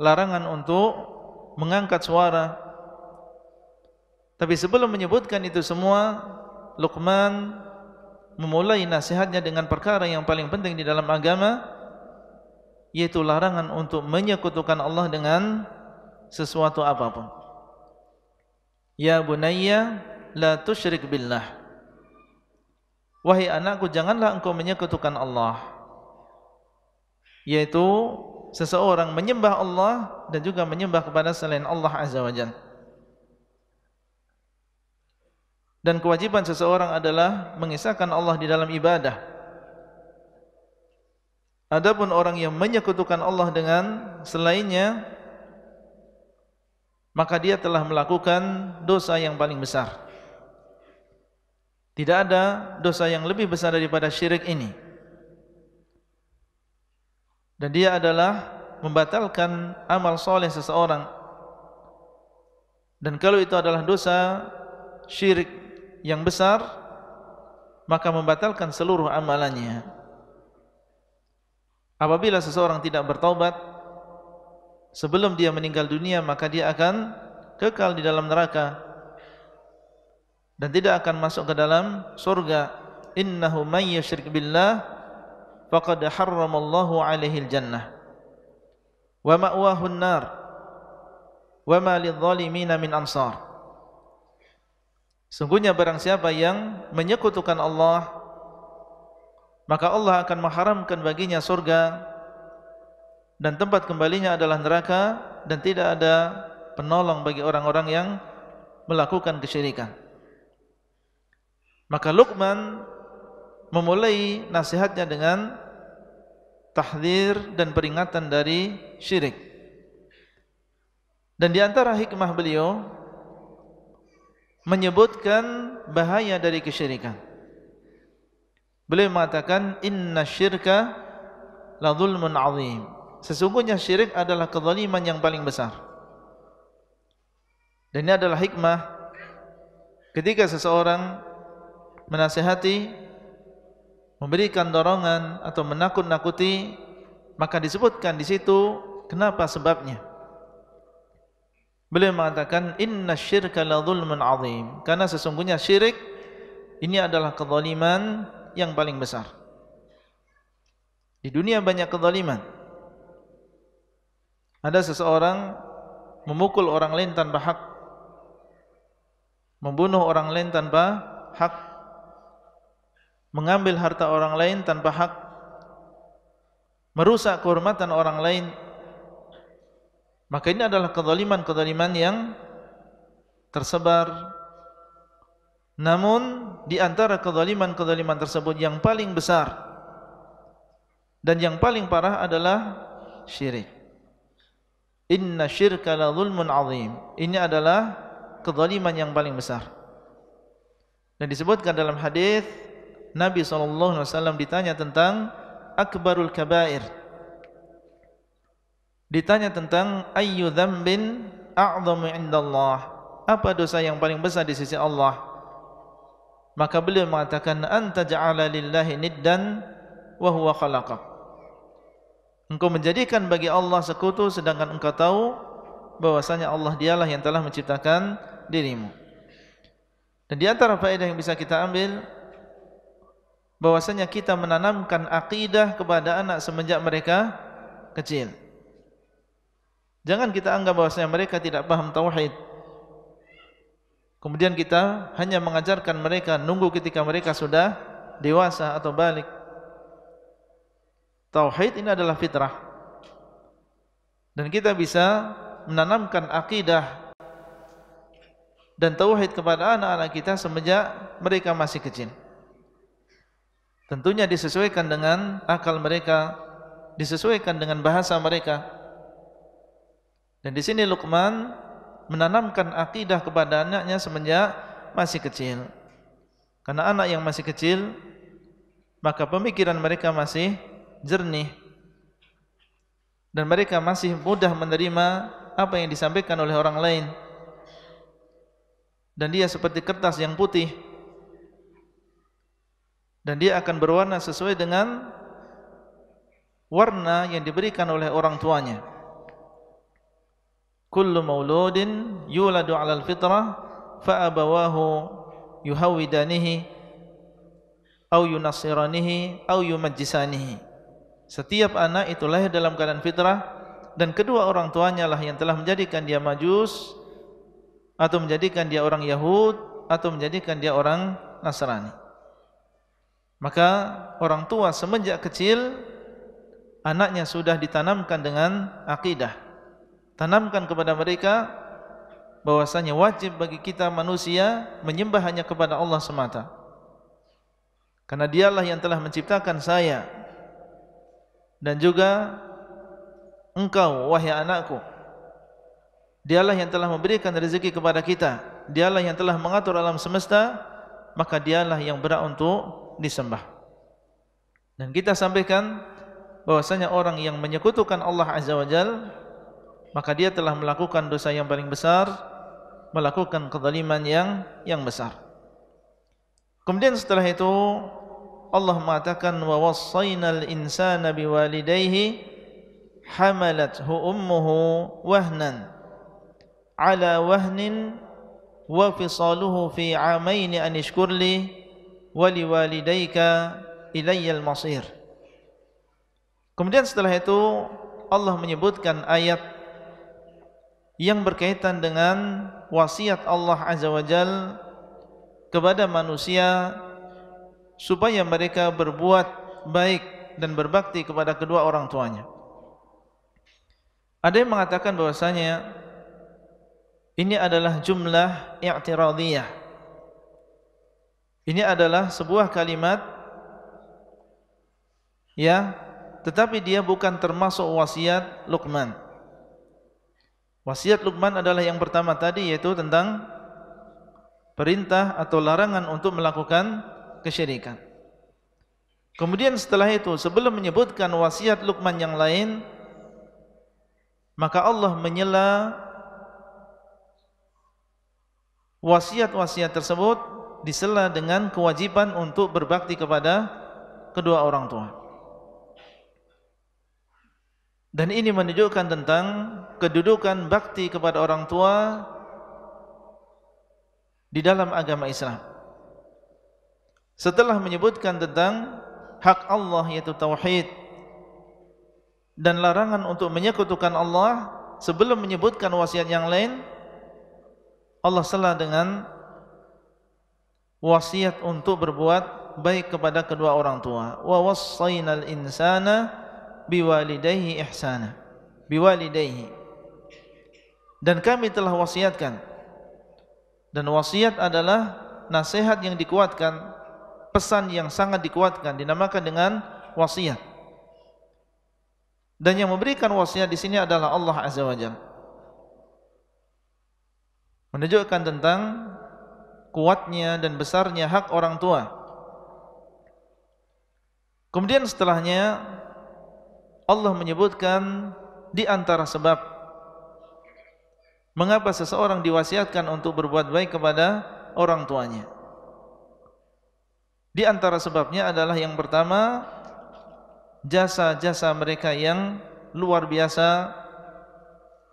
larangan untuk mengangkat suara. Tapi sebelum menyebutkan itu semua, Luqman memulai nasihatnya dengan perkara yang paling penting di dalam agama, yaitu larangan untuk menyekutukan Allah dengan sesuatu apapun. Ya bunayya la tusyrik billah. Wahai anakku janganlah engkau menyekutukan Allah. Yaitu seseorang menyembah Allah dan juga menyembah kepada selain Allah Azza wa Jalla. Dan kewajiban seseorang adalah mengisahkan Allah di dalam ibadah. Adapun orang yang menyekutukan Allah dengan selainnya, maka dia telah melakukan dosa yang paling besar. Tidak ada dosa yang lebih besar daripada syirik ini dan dia adalah membatalkan amal soleh seseorang dan kalau itu adalah dosa syirik yang besar maka membatalkan seluruh amalannya apabila seseorang tidak bertobat sebelum dia meninggal dunia maka dia akan kekal di dalam neraka dan tidak akan masuk ke dalam surga innahu may yushrik billah faqad harramallahu alaihi aljannah wa ma'wahu annar wa ma lidh-dhalimin min ansar Sungguhnya barang siapa yang menyekutukan Allah maka Allah akan mengharamkan baginya surga dan tempat kembalinya adalah neraka dan tidak ada penolong bagi orang-orang yang melakukan kesyirikan. Maka Luqman memulai nasihatnya dengan tahdir dan peringatan dari syirik. Dan di antara hikmah beliau menyebutkan bahaya dari kesyirikan. Beliau mengatakan inna syirka la zulmun azim. Sesungguhnya syirik adalah kezaliman yang paling besar. Dan ini adalah hikmah ketika seseorang menasihati memberikan dorongan atau menakut-nakuti maka disebutkan di situ kenapa sebabnya beliau mengatakan inna syirka la zulman azim karena sesungguhnya syirik ini adalah kezaliman yang paling besar di dunia banyak kezaliman ada seseorang memukul orang lain tanpa hak membunuh orang lain tanpa hak mengambil harta orang lain tanpa hak, merusak kehormatan orang lain, maka ini adalah kezaliman-kezaliman yang tersebar. Namun di antara kezaliman-kezaliman tersebut yang paling besar dan yang paling parah adalah syirik. Inna syirka la zulmun azim. Ini adalah kezaliman yang paling besar. Dan disebutkan dalam hadis Nabi SAW ditanya tentang Akbarul Kabair Ditanya tentang Ayyu dhambin a'zamu inda Allah Apa dosa yang paling besar di sisi Allah Maka beliau mengatakan Anta ja'ala lillahi niddan wa huwa Engkau menjadikan bagi Allah sekutu sedangkan engkau tahu bahwasanya Allah dialah yang telah menciptakan dirimu. Dan di antara faedah yang bisa kita ambil bahwasanya kita menanamkan akidah kepada anak semenjak mereka kecil. Jangan kita anggap bahwasanya mereka tidak paham tauhid. Kemudian kita hanya mengajarkan mereka nunggu ketika mereka sudah dewasa atau balik. Tauhid ini adalah fitrah. Dan kita bisa menanamkan akidah dan tauhid kepada anak-anak kita semenjak mereka masih kecil tentunya disesuaikan dengan akal mereka disesuaikan dengan bahasa mereka dan di sini Luqman menanamkan akidah kepada anaknya semenjak masih kecil karena anak yang masih kecil maka pemikiran mereka masih jernih dan mereka masih mudah menerima apa yang disampaikan oleh orang lain dan dia seperti kertas yang putih dan dia akan berwarna sesuai dengan warna yang diberikan oleh orang tuanya. Kullu mauludin yuladu 'ala al-fitrah fa abawahu yuhawidanihi au yunasiranihi au yumajjisanihi. Setiap anak itu lahir dalam keadaan fitrah dan kedua orang tuanya lah yang telah menjadikan dia majus atau menjadikan dia orang Yahud atau menjadikan dia orang Nasrani. Maka orang tua semenjak kecil anaknya sudah ditanamkan dengan akidah. Tanamkan kepada mereka bahwasanya wajib bagi kita manusia menyembah hanya kepada Allah semata. Karena dialah yang telah menciptakan saya dan juga engkau wahai anakku. Dialah yang telah memberikan rezeki kepada kita, dialah yang telah mengatur alam semesta, maka dialah yang berhak untuk disembah. Dan kita sampaikan bahwasanya orang yang menyekutukan Allah Azza wa Jal, maka dia telah melakukan dosa yang paling besar, melakukan kezaliman yang yang besar. Kemudian setelah itu Allah mengatakan wa wassayna al-insana biwalidayhi hamalathu ummuhu wahnan ala wahnin wa fisaluhu fi amaini an walidayka ilayyal masir kemudian setelah itu Allah menyebutkan ayat yang berkaitan dengan wasiat Allah Azza wa Jal kepada manusia supaya mereka berbuat baik dan berbakti kepada kedua orang tuanya ada yang mengatakan bahwasanya ini adalah jumlah i'tiradiyah ini adalah sebuah kalimat ya, tetapi dia bukan termasuk wasiat Luqman. Wasiat Luqman adalah yang pertama tadi yaitu tentang perintah atau larangan untuk melakukan kesyirikan. Kemudian setelah itu sebelum menyebutkan wasiat Luqman yang lain maka Allah menyela wasiat-wasiat tersebut disela dengan kewajiban untuk berbakti kepada kedua orang tua. Dan ini menunjukkan tentang kedudukan bakti kepada orang tua di dalam agama Islam. Setelah menyebutkan tentang hak Allah yaitu tauhid dan larangan untuk menyekutukan Allah sebelum menyebutkan wasiat yang lain Allah salah dengan wasiat untuk berbuat baik kepada kedua orang tua wa wassainal insana biwalidayhi ihsana biwalidayhi dan kami telah wasiatkan dan wasiat adalah nasihat yang dikuatkan pesan yang sangat dikuatkan dinamakan dengan wasiat dan yang memberikan wasiat di sini adalah Allah Azza wa Jalla menunjukkan tentang kuatnya dan besarnya hak orang tua. Kemudian setelahnya Allah menyebutkan di antara sebab mengapa seseorang diwasiatkan untuk berbuat baik kepada orang tuanya. Di antara sebabnya adalah yang pertama jasa-jasa mereka yang luar biasa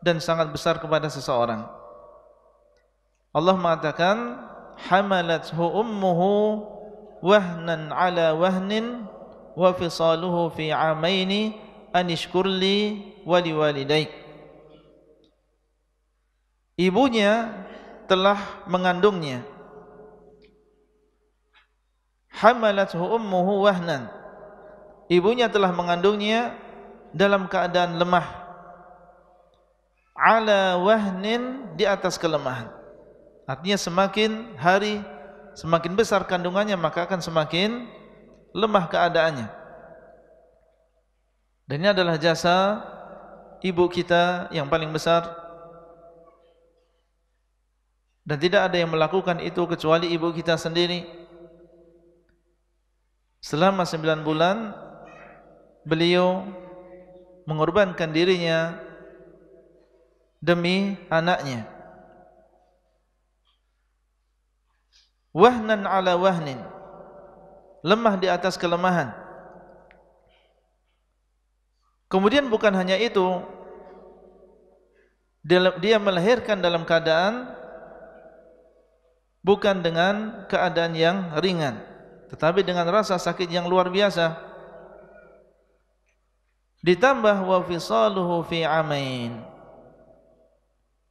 dan sangat besar kepada seseorang. Allah mengatakan hamalathu ummuhu wahnan ala wahnin wa fisaluhu fi amaini anishkurli wali walidayk ibunya telah mengandungnya hamalathu ummuhu wahnan ibunya telah mengandungnya dalam keadaan lemah ala wahnin di atas kelemahan Artinya semakin hari semakin besar kandungannya maka akan semakin lemah keadaannya. Dan ini adalah jasa ibu kita yang paling besar. Dan tidak ada yang melakukan itu kecuali ibu kita sendiri. Selama sembilan bulan, beliau mengorbankan dirinya demi anaknya. wahnan ala wahnin lemah di atas kelemahan kemudian bukan hanya itu dia melahirkan dalam keadaan bukan dengan keadaan yang ringan tetapi dengan rasa sakit yang luar biasa ditambah wafisaluhu fisaluhu fi amain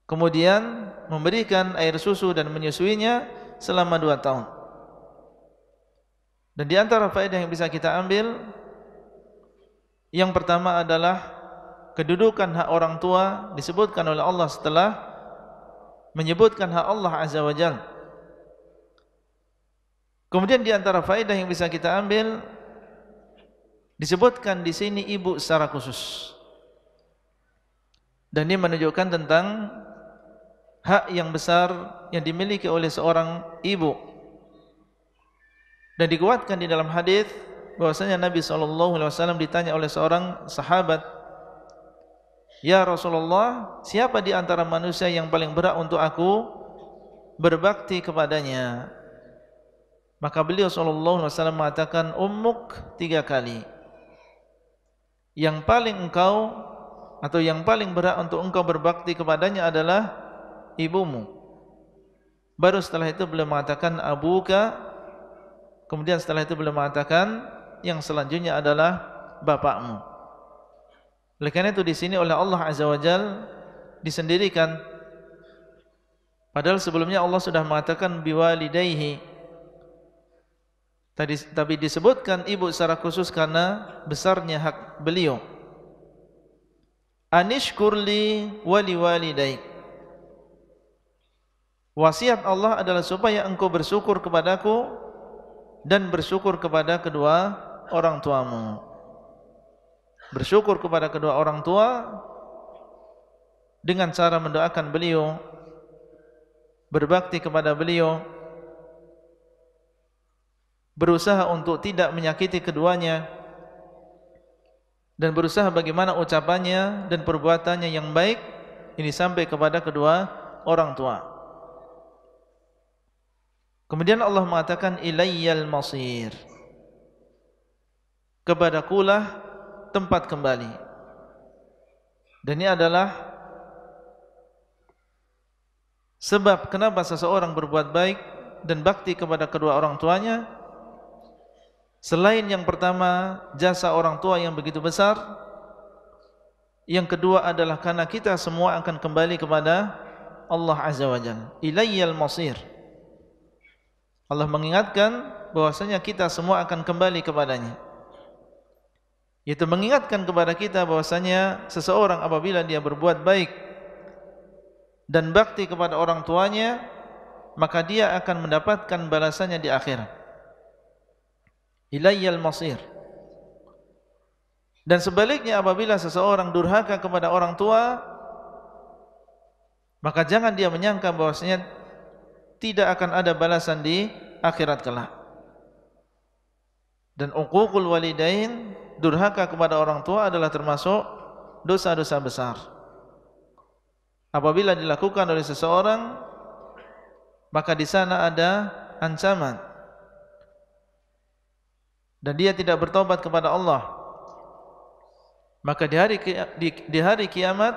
kemudian memberikan air susu dan menyusuinya selama dua tahun. Dan di antara faedah yang bisa kita ambil, yang pertama adalah kedudukan hak orang tua disebutkan oleh Allah setelah menyebutkan hak Allah Azza wa Jal. Kemudian di antara faedah yang bisa kita ambil, disebutkan di sini ibu secara khusus. Dan ini menunjukkan tentang hak yang besar yang dimiliki oleh seorang ibu dan dikuatkan di dalam hadis bahwasanya Nabi saw ditanya oleh seorang sahabat Ya Rasulullah, siapa di antara manusia yang paling berat untuk aku berbakti kepadanya? Maka beliau saw mengatakan Umuk tiga kali. Yang paling engkau atau yang paling berat untuk engkau berbakti kepadanya adalah ibumu. Baru setelah itu beliau mengatakan abuka. Kemudian setelah itu beliau mengatakan yang selanjutnya adalah bapakmu. Oleh karena itu di sini oleh Allah Azza wa Jal disendirikan. Padahal sebelumnya Allah sudah mengatakan biwalidayhi. Tadi, tapi disebutkan ibu secara khusus karena besarnya hak beliau. Anishkurli wali Wasiat Allah adalah supaya engkau bersyukur kepadaku dan bersyukur kepada kedua orang tuamu. Bersyukur kepada kedua orang tua dengan cara mendoakan beliau, berbakti kepada beliau, berusaha untuk tidak menyakiti keduanya dan berusaha bagaimana ucapannya dan perbuatannya yang baik ini sampai kepada kedua orang tua. Kemudian Allah mengatakan ilayyal masir. Kepadakulah tempat kembali. Dan ini adalah sebab kenapa seseorang berbuat baik dan bakti kepada kedua orang tuanya selain yang pertama jasa orang tua yang begitu besar yang kedua adalah karena kita semua akan kembali kepada Allah Azza wa Jalla ilayyal masir Allah mengingatkan bahwasanya kita semua akan kembali kepadanya. Yaitu mengingatkan kepada kita bahwasanya seseorang apabila dia berbuat baik dan bakti kepada orang tuanya, maka dia akan mendapatkan balasannya di akhirat. Ilayyal masir. Dan sebaliknya apabila seseorang durhaka kepada orang tua, maka jangan dia menyangka bahwasanya tidak akan ada balasan di akhirat kelak. Dan uququl walidain durhaka kepada orang tua adalah termasuk dosa-dosa besar. Apabila dilakukan oleh seseorang maka di sana ada ancaman. Dan dia tidak bertobat kepada Allah. Maka di hari di, di hari kiamat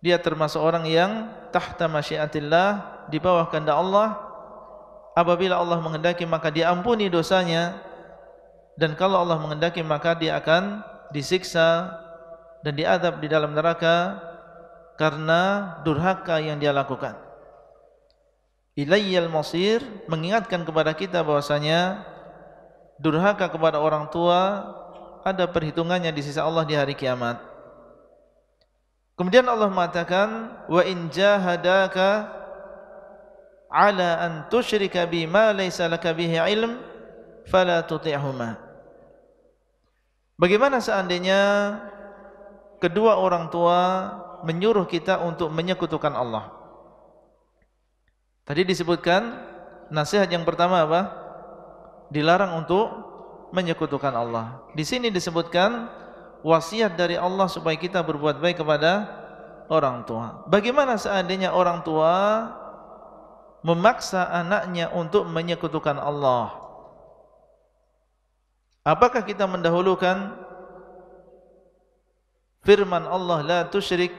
dia termasuk orang yang tahta masyiatillah di bawah kehendak Allah apabila Allah mengendaki maka diampuni dosanya dan kalau Allah mengendaki maka dia akan disiksa dan diadab di dalam neraka karena durhaka yang dia lakukan. Ilayyal masir mengingatkan kepada kita bahwasanya durhaka kepada orang tua ada perhitungannya di sisi Allah di hari kiamat. Kemudian Allah mengatakan wa in jahadaka ala an tusyrika bima laysa laka bihi ilm fala tuti'huma Bagaimana seandainya kedua orang tua menyuruh kita untuk menyekutukan Allah Tadi disebutkan nasihat yang pertama apa dilarang untuk menyekutukan Allah Di sini disebutkan wasiat dari Allah supaya kita berbuat baik kepada orang tua. Bagaimana seandainya orang tua memaksa anaknya untuk menyekutukan Allah. Apakah kita mendahulukan firman Allah la tusyrik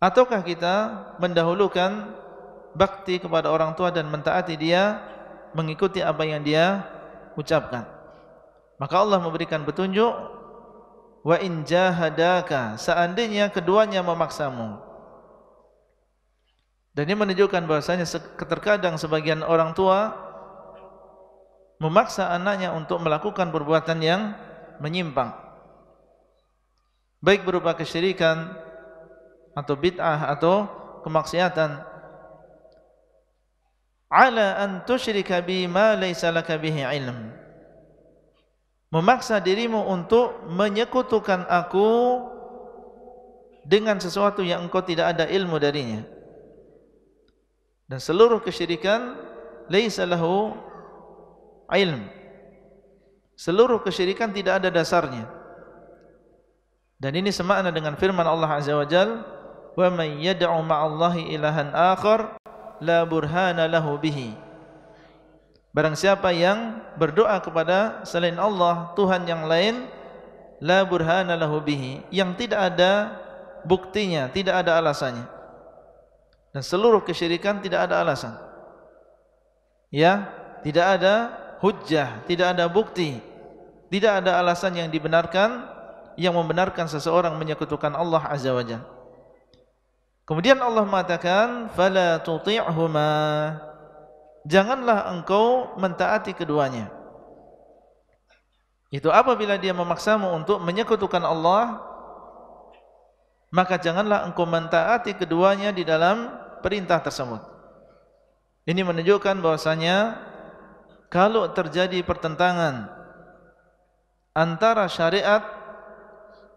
ataukah kita mendahulukan bakti kepada orang tua dan mentaati dia mengikuti apa yang dia ucapkan. Maka Allah memberikan petunjuk wa in jahadaka seandainya keduanya memaksamu dan ini menunjukkan bahasanya terkadang sebagian orang tua memaksa anaknya untuk melakukan perbuatan yang menyimpang. Baik berupa kesyirikan atau bid'ah atau kemaksiatan. Ala an tushrika bi ma laysa laka bihi ilm. Memaksa dirimu untuk menyekutukan aku dengan sesuatu yang engkau tidak ada ilmu darinya dan seluruh kesyirikan laisa lahu ilm seluruh kesyirikan tidak ada dasarnya dan ini semakna dengan firman Allah azza wajal wa may yad'u Allahi ilahan akhar la burhana lahu bihi barang siapa yang berdoa kepada selain Allah Tuhan yang lain la burhana lahu bihi yang tidak ada buktinya tidak ada alasannya dan seluruh kesyirikan tidak ada alasan ya tidak ada hujjah tidak ada bukti tidak ada alasan yang dibenarkan yang membenarkan seseorang menyekutukan Allah azza wajalla kemudian Allah mengatakan fala tuti'huma janganlah engkau mentaati keduanya itu apabila dia memaksamu untuk menyekutukan Allah maka janganlah engkau mentaati keduanya di dalam perintah tersebut. Ini menunjukkan bahwasanya kalau terjadi pertentangan antara syariat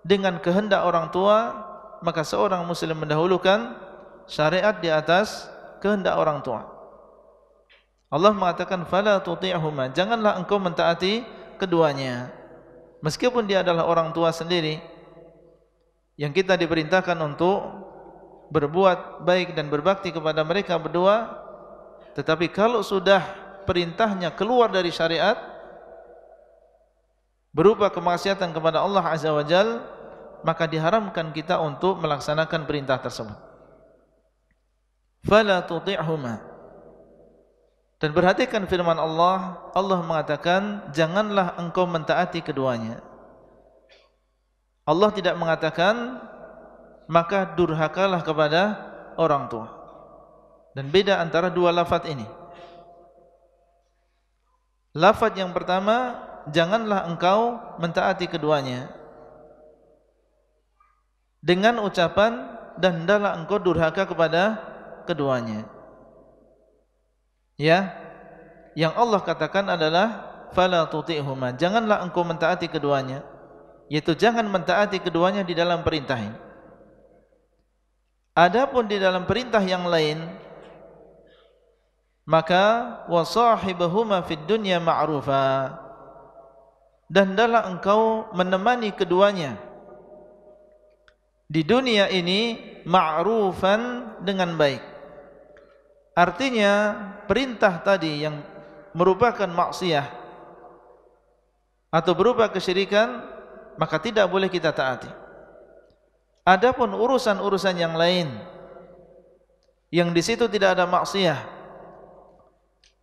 dengan kehendak orang tua, maka seorang muslim mendahulukan syariat di atas kehendak orang tua. Allah mengatakan fala tuti'huma, janganlah engkau mentaati keduanya. Meskipun dia adalah orang tua sendiri, yang kita diperintahkan untuk berbuat baik dan berbakti kepada mereka berdua tetapi kalau sudah perintahnya keluar dari syariat berupa kemaksiatan kepada Allah Azza wa Jal maka diharamkan kita untuk melaksanakan perintah tersebut Fala تُطِعْهُمَا dan perhatikan firman Allah Allah mengatakan janganlah engkau mentaati keduanya Allah tidak mengatakan maka durhakalah kepada orang tua. Dan beda antara dua lafaz ini. Lafaz yang pertama, janganlah engkau mentaati keduanya. Dengan ucapan dan hendaklah engkau durhaka kepada keduanya. Ya. Yang Allah katakan adalah fala tuti'huma. Janganlah engkau mentaati keduanya yaitu jangan mentaati keduanya di dalam perintah ini. Adapun di dalam perintah yang lain maka wasahibahuma fid dunya ma'rufa dan dalam engkau menemani keduanya di dunia ini ma'rufan dengan baik. Artinya perintah tadi yang merupakan maksiat atau berupa kesyirikan maka tidak boleh kita taati. Adapun urusan-urusan yang lain yang di situ tidak ada maksiat,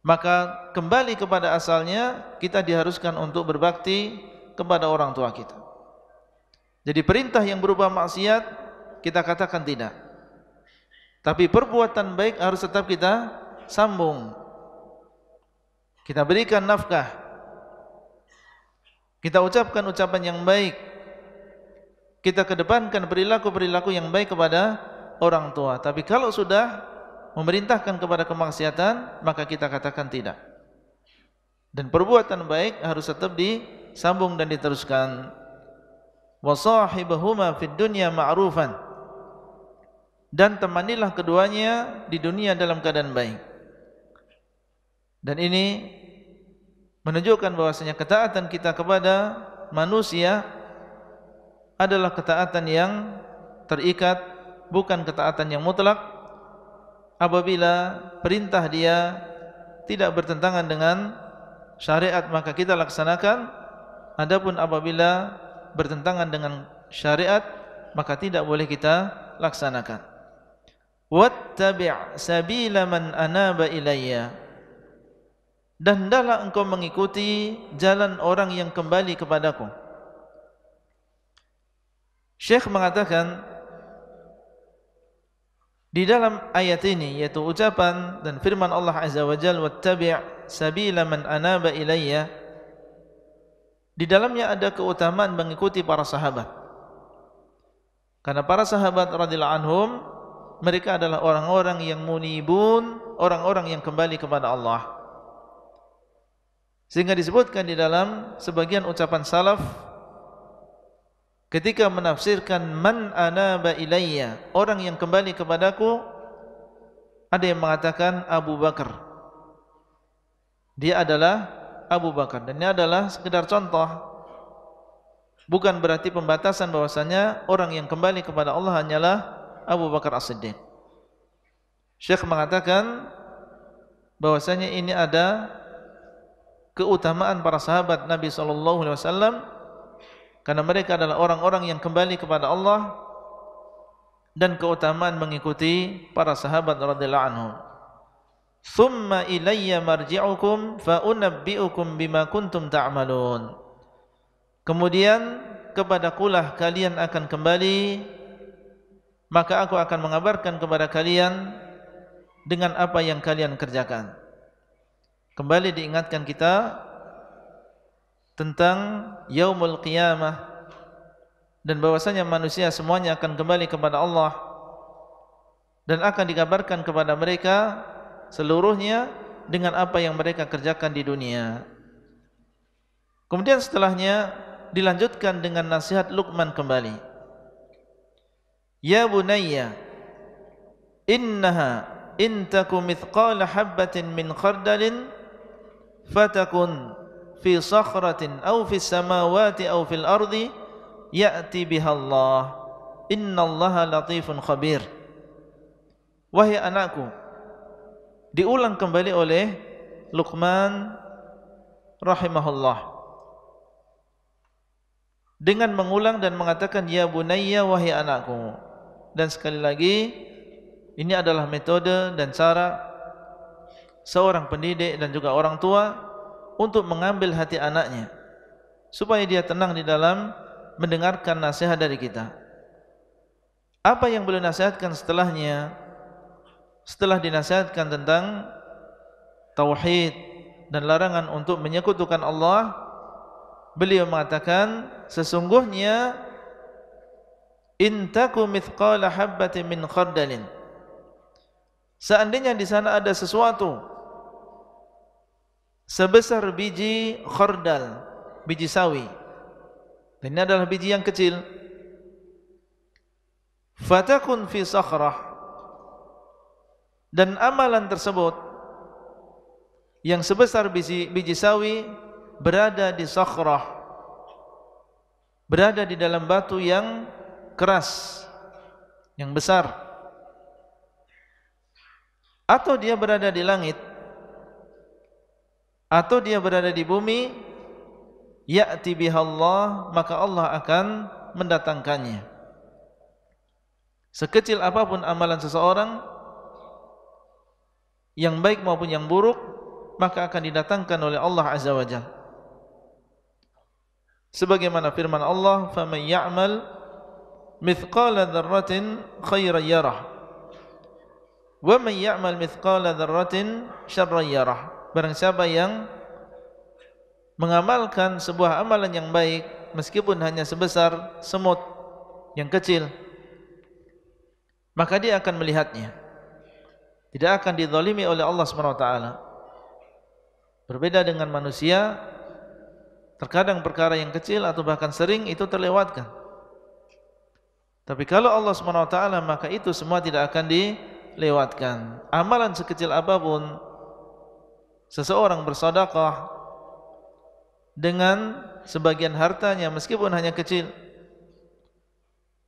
maka kembali kepada asalnya kita diharuskan untuk berbakti kepada orang tua kita. Jadi perintah yang berubah maksiat kita katakan tidak. Tapi perbuatan baik harus tetap kita sambung. Kita berikan nafkah kita ucapkan ucapan yang baik. Kita kedepankan perilaku-perilaku yang baik kepada orang tua. Tapi kalau sudah memerintahkan kepada kemaksiatan, maka kita katakan tidak. Dan perbuatan baik harus tetap disambung dan diteruskan. Wasahibahuma fid dunya ma'rufan. Dan temanilah keduanya di dunia dalam keadaan baik. Dan ini menunjukkan bahwasanya ketaatan kita kepada manusia adalah ketaatan yang terikat bukan ketaatan yang mutlak apabila perintah dia tidak bertentangan dengan syariat maka kita laksanakan adapun apabila bertentangan dengan syariat maka tidak boleh kita laksanakan wattabi' sabila man anaba ilayya dan hendaklah engkau mengikuti jalan orang yang kembali kepadaku. Syekh mengatakan di dalam ayat ini yaitu ucapan dan firman Allah Azza wa Jalla wattabi' sabila man anaba ilayya di dalamnya ada keutamaan mengikuti para sahabat. Karena para sahabat radhiyallahu anhum mereka adalah orang-orang yang munibun, orang-orang yang kembali kepada Allah. Sehingga disebutkan di dalam sebagian ucapan salaf ketika menafsirkan man ana ba ilayya, orang yang kembali kepadaku ada yang mengatakan Abu Bakar. Dia adalah Abu Bakar dan ini adalah sekedar contoh bukan berarti pembatasan bahwasanya orang yang kembali kepada Allah hanyalah Abu Bakar As-Siddiq. Syekh mengatakan bahwasanya ini ada keutamaan para sahabat Nabi sallallahu alaihi wasallam karena mereka adalah orang-orang yang kembali kepada Allah dan keutamaan mengikuti para sahabat radhiyallahu Anhu. Thumma ilayya marji'ukum fa unabbi'ukum bima kuntum ta'malun. Kemudian kepada kulah kalian akan kembali maka aku akan mengabarkan kepada kalian dengan apa yang kalian kerjakan kembali diingatkan kita tentang yaumul qiyamah dan bahwasanya manusia semuanya akan kembali kepada Allah dan akan dikabarkan kepada mereka seluruhnya dengan apa yang mereka kerjakan di dunia. Kemudian setelahnya dilanjutkan dengan nasihat Luqman kembali. Ya bunayya innaha intakum mithqala habatin min khardalin fatakun fi sakhratin aw fi samawati aw fil ardi ya'ti biha Allah innallaha latifun khabir wahai anakku diulang kembali oleh Luqman rahimahullah dengan mengulang dan mengatakan ya bunayya wahai anakku dan sekali lagi ini adalah metode dan cara seorang pendidik dan juga orang tua untuk mengambil hati anaknya supaya dia tenang di dalam mendengarkan nasihat dari kita. Apa yang boleh nasihatkan setelahnya? Setelah dinasihatkan tentang tauhid dan larangan untuk menyekutukan Allah, beliau mengatakan sesungguhnya in taku mithqala habatin min khardalin. Seandainya di sana ada sesuatu sebesar biji khardal biji sawi dan ini adalah biji yang kecil fatakun fi sakhrah dan amalan tersebut yang sebesar biji, biji sawi berada di sakhrah berada di dalam batu yang keras yang besar atau dia berada di langit atau dia berada di bumi ya'ti Allah maka Allah akan mendatangkannya sekecil apapun amalan seseorang yang baik maupun yang buruk maka akan didatangkan oleh Allah azza wajal sebagaimana firman Allah faman ya'mal mithqala dzarratin khairan yarah wa man ya'mal mithqala dzarratin syarran yarah Barang siapa yang mengamalkan sebuah amalan yang baik meskipun hanya sebesar semut yang kecil maka dia akan melihatnya tidak akan didolimi oleh Allah Swt. wa berbeda dengan manusia terkadang perkara yang kecil atau bahkan sering itu terlewatkan tapi kalau Allah Swt. maka itu semua tidak akan dilewatkan amalan sekecil apapun seseorang bersedekah dengan sebagian hartanya meskipun hanya kecil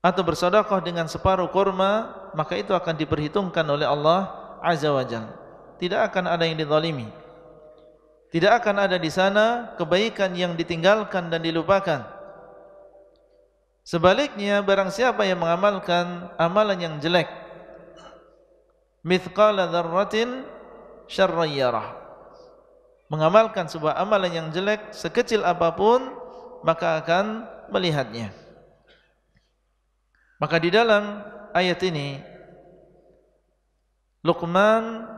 atau bersedekah dengan separuh kurma maka itu akan diperhitungkan oleh Allah azza wajal tidak akan ada yang dizalimi tidak akan ada di sana kebaikan yang ditinggalkan dan dilupakan sebaliknya barang siapa yang mengamalkan amalan yang jelek mithqala dzarratin syarriyarah mengamalkan sebuah amalan yang jelek sekecil apapun maka akan melihatnya maka di dalam ayat ini Luqman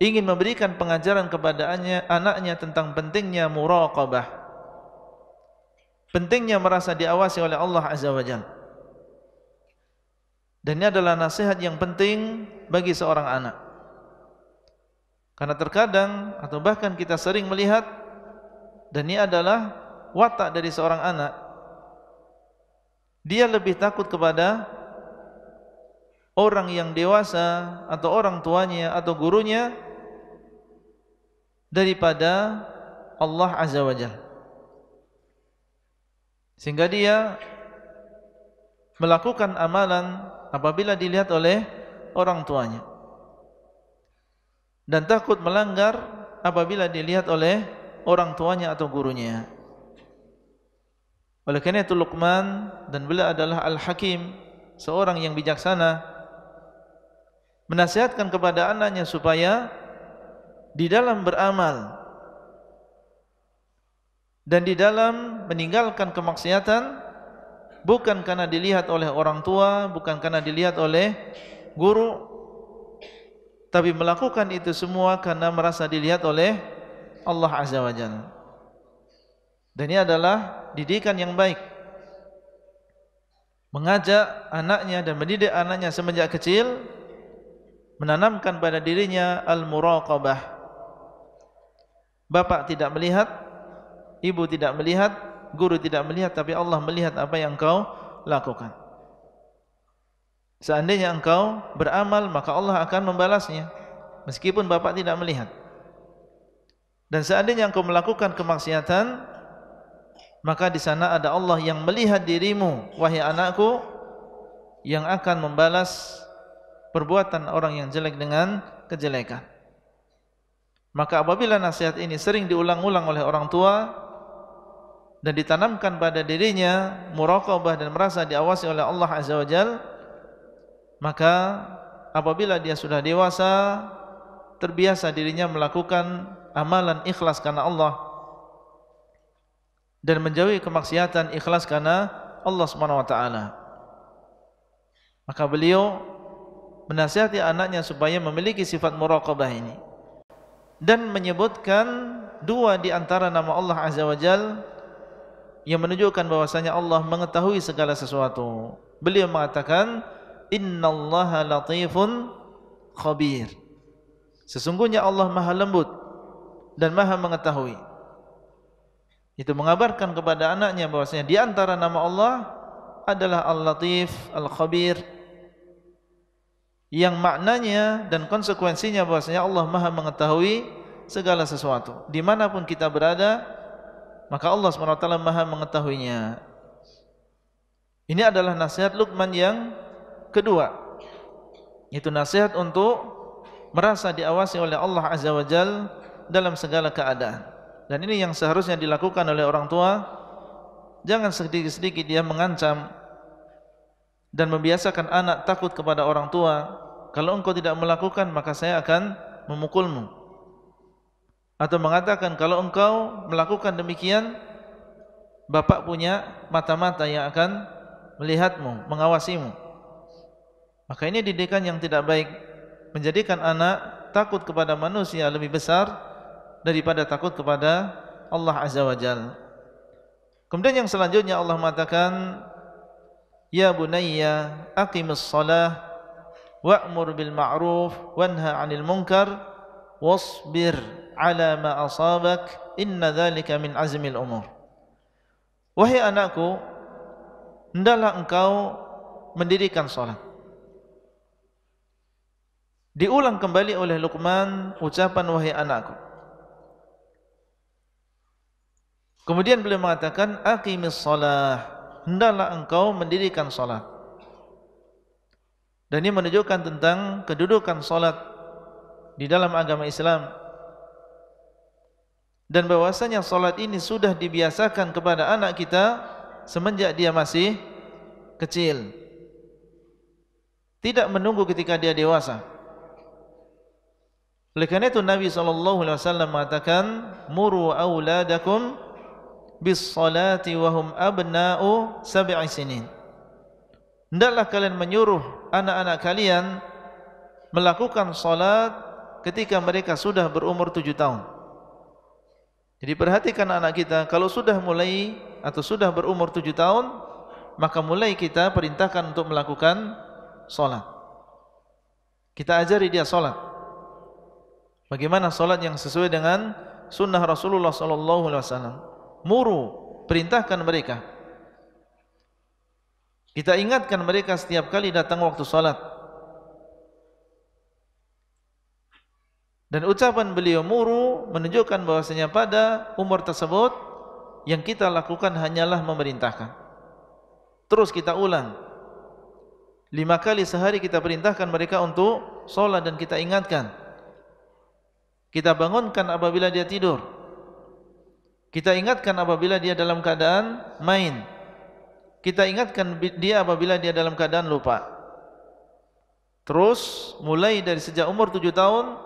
ingin memberikan pengajaran kepada anaknya tentang pentingnya muraqabah pentingnya merasa diawasi oleh Allah Azza wa Jalla dan ini adalah nasihat yang penting bagi seorang anak. Karena terkadang atau bahkan kita sering melihat dan ini adalah watak dari seorang anak. Dia lebih takut kepada orang yang dewasa atau orang tuanya atau gurunya daripada Allah Azza wa Jal. Sehingga dia melakukan amalan apabila dilihat oleh orang tuanya dan takut melanggar apabila dilihat oleh orang tuanya atau gurunya. Oleh kerana itu Luqman dan beliau adalah Al-Hakim, seorang yang bijaksana, menasihatkan kepada anaknya supaya di dalam beramal dan di dalam meninggalkan kemaksiatan bukan karena dilihat oleh orang tua, bukan karena dilihat oleh guru, tapi melakukan itu semua karena merasa dilihat oleh Allah Azza wa Jalla. Dan ini adalah didikan yang baik. Mengajak anaknya dan mendidik anaknya semenjak kecil menanamkan pada dirinya al-muraqabah. Bapak tidak melihat, ibu tidak melihat, guru tidak melihat tapi Allah melihat apa yang kau lakukan. Seandainya engkau beramal maka Allah akan membalasnya meskipun bapak tidak melihat. Dan seandainya engkau melakukan kemaksiatan maka di sana ada Allah yang melihat dirimu wahai anakku yang akan membalas perbuatan orang yang jelek dengan kejelekan. Maka apabila nasihat ini sering diulang-ulang oleh orang tua dan ditanamkan pada dirinya muraqabah dan merasa diawasi oleh Allah Azza wa Jalla maka apabila dia sudah dewasa terbiasa dirinya melakukan amalan ikhlas karena Allah dan menjauhi kemaksiatan ikhlas karena Allah Swt. maka beliau menasihati anaknya supaya memiliki sifat muraqabah ini dan menyebutkan dua di antara nama Allah Azza wa Jal yang menunjukkan bahwasanya Allah mengetahui segala sesuatu. Beliau mengatakan, Inna Allah latifun khabir sesungguhnya Allah maha lembut dan maha mengetahui itu mengabarkan kepada anaknya bahwasanya di antara nama Allah adalah al-latif al-khabir yang maknanya dan konsekuensinya bahwasanya Allah maha mengetahui segala sesuatu dimanapun kita berada maka Allah SWT maha mengetahuinya ini adalah nasihat Luqman yang kedua itu nasihat untuk merasa diawasi oleh Allah Azza wa Jal dalam segala keadaan dan ini yang seharusnya dilakukan oleh orang tua jangan sedikit-sedikit dia mengancam dan membiasakan anak takut kepada orang tua kalau engkau tidak melakukan maka saya akan memukulmu atau mengatakan kalau engkau melakukan demikian bapak punya mata-mata yang akan melihatmu, mengawasimu. Maka ini didikan yang tidak baik menjadikan anak takut kepada manusia lebih besar daripada takut kepada Allah Azza wa Jal. Kemudian yang selanjutnya Allah mengatakan Ya bunayya aqimis salah wa'mur bil ma'ruf wanha 'anil munkar wasbir 'ala ma'asabak, inna dhalika min azmil umur. Wahai anakku, hendaklah engkau mendirikan salat. Diulang kembali oleh Luqman ucapan wahai anakku. Kemudian beliau mengatakan aqimis shalah, hendaklah engkau mendirikan salat. Dan ini menunjukkan tentang kedudukan salat di dalam agama Islam. Dan bahwasanya salat ini sudah dibiasakan kepada anak kita semenjak dia masih kecil. Tidak menunggu ketika dia dewasa. Oleh kerana itu Nabi sallallahu alaihi wasallam mengatakan muru auladakum bis salati wahum hum abna'u sab'i sinin. Hendaklah kalian menyuruh anak-anak kalian melakukan salat ketika mereka sudah berumur tujuh tahun. Jadi perhatikan anak kita, kalau sudah mulai atau sudah berumur tujuh tahun, maka mulai kita perintahkan untuk melakukan solat. Kita ajari dia solat. Bagaimana solat yang sesuai dengan sunnah Rasulullah Sallallahu Alaihi Wasallam? Muru perintahkan mereka. Kita ingatkan mereka setiap kali datang waktu solat. Dan ucapan beliau muru menunjukkan bahasanya pada umur tersebut yang kita lakukan hanyalah memerintahkan. Terus kita ulang. Lima kali sehari kita perintahkan mereka untuk solat dan kita ingatkan. Kita bangunkan apabila dia tidur. Kita ingatkan apabila dia dalam keadaan main. Kita ingatkan dia apabila dia dalam keadaan lupa. Terus mulai dari sejak umur 7 tahun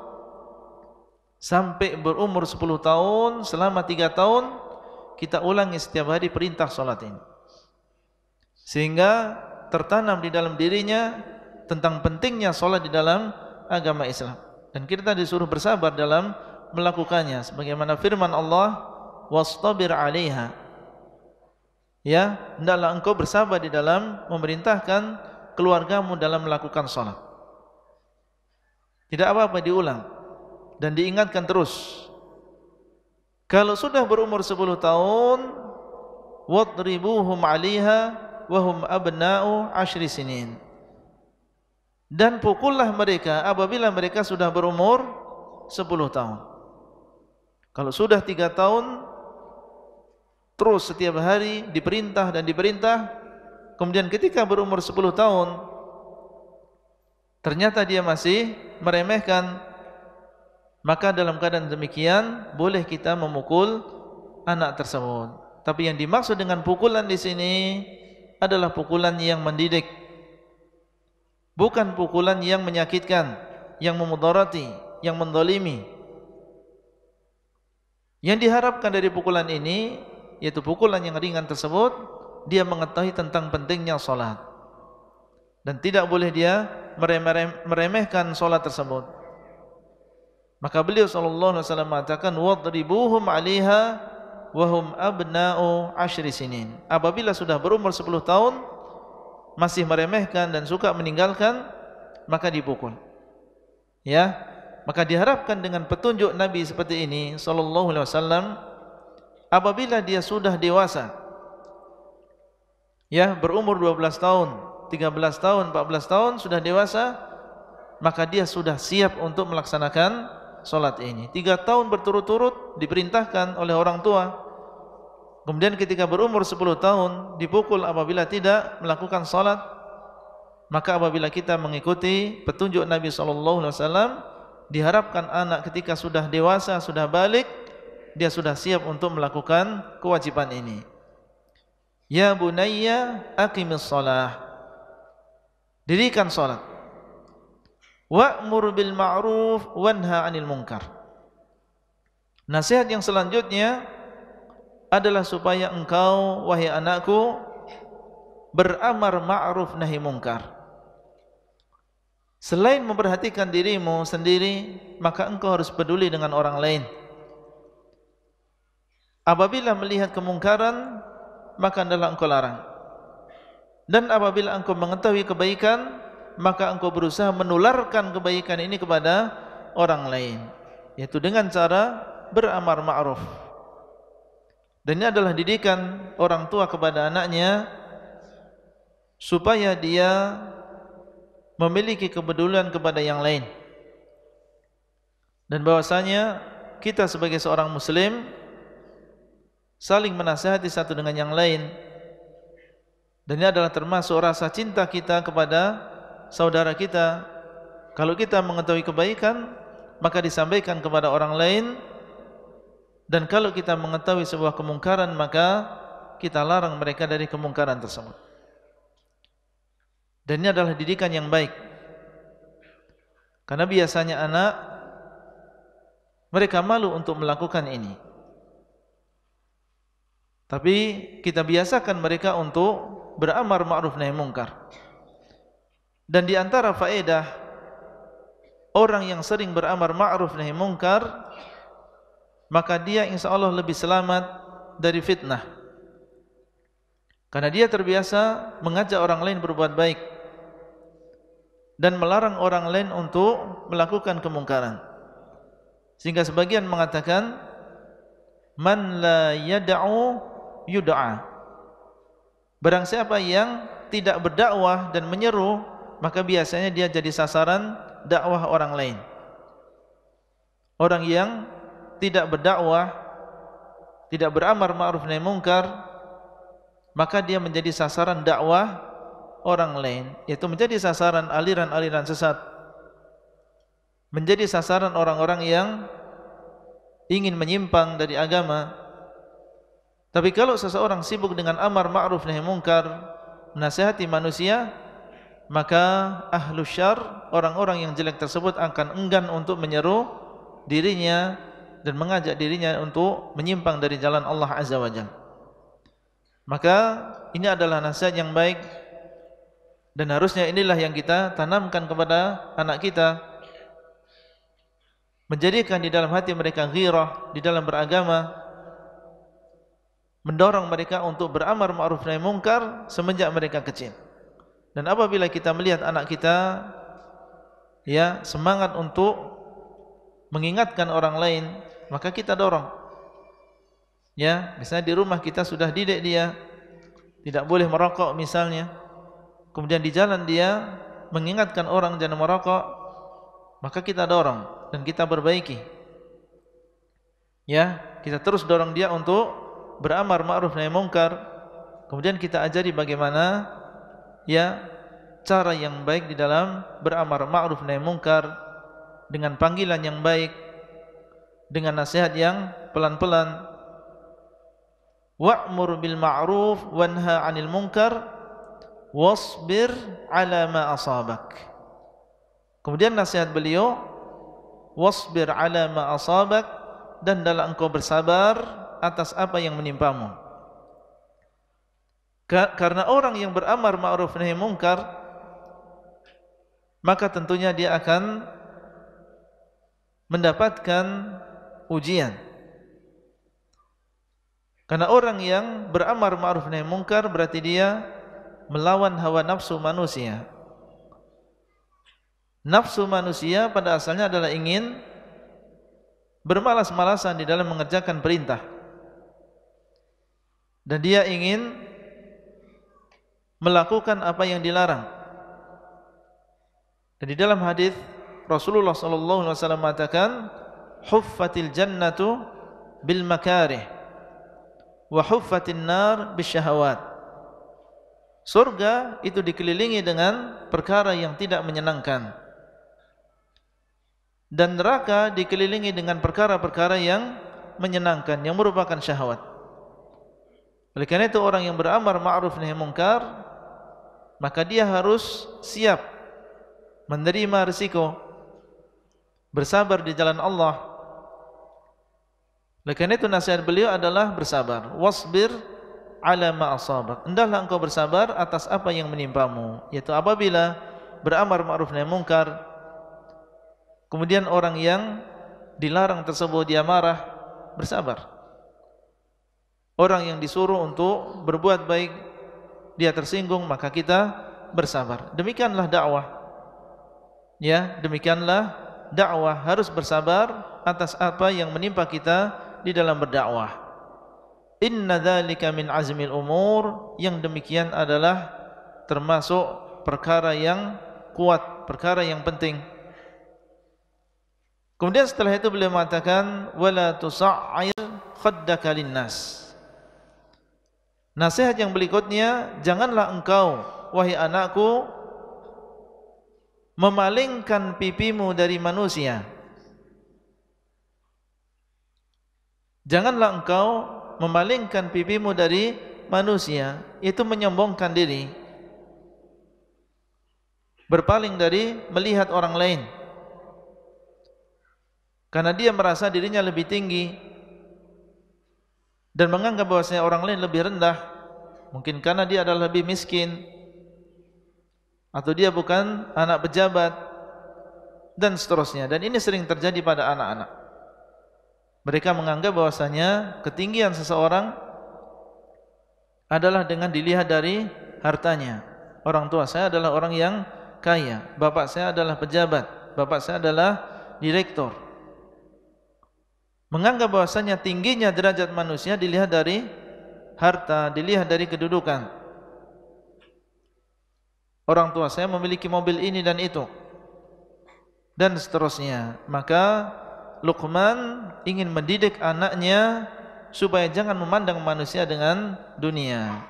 sampai berumur 10 tahun selama 3 tahun kita ulangi setiap hari perintah solat ini. Sehingga tertanam di dalam dirinya tentang pentingnya solat di dalam agama Islam dan kita disuruh bersabar dalam melakukannya sebagaimana firman Allah wastabir 'alaiha ya hendaklah engkau bersabar di dalam memerintahkan keluargamu dalam melakukan salat tidak apa-apa diulang dan diingatkan terus kalau sudah berumur 10 tahun wadribuhum 'alaiha wa hum abna'u 'ashri sinin dan pukullah mereka apabila mereka sudah berumur 10 tahun. Kalau sudah 3 tahun terus setiap hari diperintah dan diperintah kemudian ketika berumur 10 tahun ternyata dia masih meremehkan maka dalam keadaan demikian boleh kita memukul anak tersebut. Tapi yang dimaksud dengan pukulan di sini adalah pukulan yang mendidik bukan pukulan yang menyakitkan, yang memudarati, yang mendolimi. Yang diharapkan dari pukulan ini, yaitu pukulan yang ringan tersebut, dia mengetahui tentang pentingnya solat. Dan tidak boleh dia meremehkan solat tersebut. Maka beliau sallallahu alaihi wasallam mengatakan wadribuhum 'alaiha wa hum abna'u ashri sinin. Apabila sudah berumur 10 tahun, masih meremehkan dan suka meninggalkan maka dipukul ya maka diharapkan dengan petunjuk nabi seperti ini sallallahu alaihi wasallam apabila dia sudah dewasa ya berumur 12 tahun 13 tahun 14 tahun sudah dewasa maka dia sudah siap untuk melaksanakan solat ini. Tiga tahun berturut-turut diperintahkan oleh orang tua Kemudian ketika berumur 10 tahun dipukul apabila tidak melakukan salat maka apabila kita mengikuti petunjuk Nabi sallallahu alaihi wasallam diharapkan anak ketika sudah dewasa sudah balik dia sudah siap untuk melakukan kewajiban ini. Ya bunayya aqimish shalah. Dirikan salat. Wa'mur bil ma'ruf wanha 'anil munkar. Nasihat yang selanjutnya adalah supaya engkau wahai anakku beramar ma'ruf nahi mungkar. Selain memperhatikan dirimu sendiri, maka engkau harus peduli dengan orang lain. Apabila melihat kemungkaran, maka adalah engkau larang. Dan apabila engkau mengetahui kebaikan, maka engkau berusaha menularkan kebaikan ini kepada orang lain. Yaitu dengan cara beramar ma'ruf. Dan ini adalah didikan orang tua kepada anaknya supaya dia memiliki kepedulian kepada yang lain. Dan bahwasanya kita sebagai seorang muslim saling menasihati satu dengan yang lain. Dan ini adalah termasuk rasa cinta kita kepada saudara kita. Kalau kita mengetahui kebaikan, maka disampaikan kepada orang lain. Dan kalau kita mengetahui sebuah kemungkaran maka kita larang mereka dari kemungkaran tersebut. Dan ini adalah didikan yang baik. Karena biasanya anak mereka malu untuk melakukan ini. Tapi kita biasakan mereka untuk beramar ma'ruf nahi mungkar. Dan di antara faedah orang yang sering beramar ma'ruf nahi mungkar maka dia insya Allah lebih selamat dari fitnah. Karena dia terbiasa mengajak orang lain berbuat baik dan melarang orang lain untuk melakukan kemungkaran. Sehingga sebagian mengatakan man la yadau yudaa. Barang siapa yang tidak berdakwah dan menyeru, maka biasanya dia jadi sasaran dakwah orang lain. Orang yang tidak berdakwah, tidak beramar ma'ruf nahi munkar, maka dia menjadi sasaran dakwah orang lain, yaitu menjadi sasaran aliran-aliran sesat. Menjadi sasaran orang-orang yang ingin menyimpang dari agama. Tapi kalau seseorang sibuk dengan amar ma'ruf nahi munkar, menasihati manusia, maka ahlu syar, orang-orang yang jelek tersebut akan enggan untuk menyeru dirinya dan mengajak dirinya untuk menyimpang dari jalan Allah Azza wa Jal. Maka ini adalah nasihat yang baik dan harusnya inilah yang kita tanamkan kepada anak kita menjadikan di dalam hati mereka ghirah di dalam beragama mendorong mereka untuk beramar ma'ruf nahi mungkar semenjak mereka kecil dan apabila kita melihat anak kita ya semangat untuk mengingatkan orang lain maka kita dorong. Ya, misalnya di rumah kita sudah didik dia tidak boleh merokok misalnya. Kemudian di jalan dia mengingatkan orang jangan merokok, maka kita dorong dan kita perbaiki. Ya, kita terus dorong dia untuk beramar ma'ruf nahi mungkar. Kemudian kita ajari bagaimana ya cara yang baik di dalam beramar ma'ruf nahi mungkar dengan panggilan yang baik dengan nasihat yang pelan-pelan wa'mur bil ma'ruf wanha 'anil munkar wasbir 'ala ma asabak kemudian nasihat beliau wasbir 'ala ma asabak dan dalam engkau bersabar atas apa yang menimpamu karena orang yang beramar ma'ruf nahi munkar maka tentunya dia akan mendapatkan ujian. Karena orang yang beramar ma'ruf nahi munkar berarti dia melawan hawa nafsu manusia. Nafsu manusia pada asalnya adalah ingin bermalas-malasan di dalam mengerjakan perintah. Dan dia ingin melakukan apa yang dilarang. Dan di dalam hadis Rasulullah sallallahu alaihi wasallam mengatakan, huffatil jannatu bil makarih wa huffatin nar bisyahawat surga itu dikelilingi dengan perkara yang tidak menyenangkan dan neraka dikelilingi dengan perkara-perkara yang menyenangkan yang merupakan syahwat oleh karena itu orang yang beramar ma'ruf nahi mungkar maka dia harus siap menerima risiko bersabar di jalan Allah oleh karena itu nasihat beliau adalah bersabar. Wasbir ala ma'asabak. Endahlah engkau bersabar atas apa yang menimpamu. Yaitu apabila beramar ma'ruf nahi mungkar. Kemudian orang yang dilarang tersebut dia marah. Bersabar. Orang yang disuruh untuk berbuat baik. Dia tersinggung maka kita bersabar. Demikianlah dakwah. Ya, demikianlah dakwah harus bersabar atas apa yang menimpa kita di dalam berdakwah. Inna dzalika min azmil umur yang demikian adalah termasuk perkara yang kuat, perkara yang penting. Kemudian setelah itu beliau mengatakan wala tusa'ir khaddaka linnas. Nasihat yang berikutnya, janganlah engkau wahai anakku memalingkan pipimu dari manusia. Janganlah engkau memalingkan pipimu dari manusia, itu menyombongkan diri. Berpaling dari melihat orang lain. Karena dia merasa dirinya lebih tinggi dan menganggap bahwasanya orang lain lebih rendah. Mungkin karena dia adalah lebih miskin atau dia bukan anak pejabat dan seterusnya. Dan ini sering terjadi pada anak-anak. Mereka menganggap bahwasanya ketinggian seseorang adalah dengan dilihat dari hartanya. Orang tua saya adalah orang yang kaya, bapak saya adalah pejabat, bapak saya adalah direktur. Menganggap bahwasanya tingginya derajat manusia dilihat dari harta, dilihat dari kedudukan. Orang tua saya memiliki mobil ini dan itu. Dan seterusnya, maka Luqman ingin mendidik anaknya supaya jangan memandang manusia dengan dunia.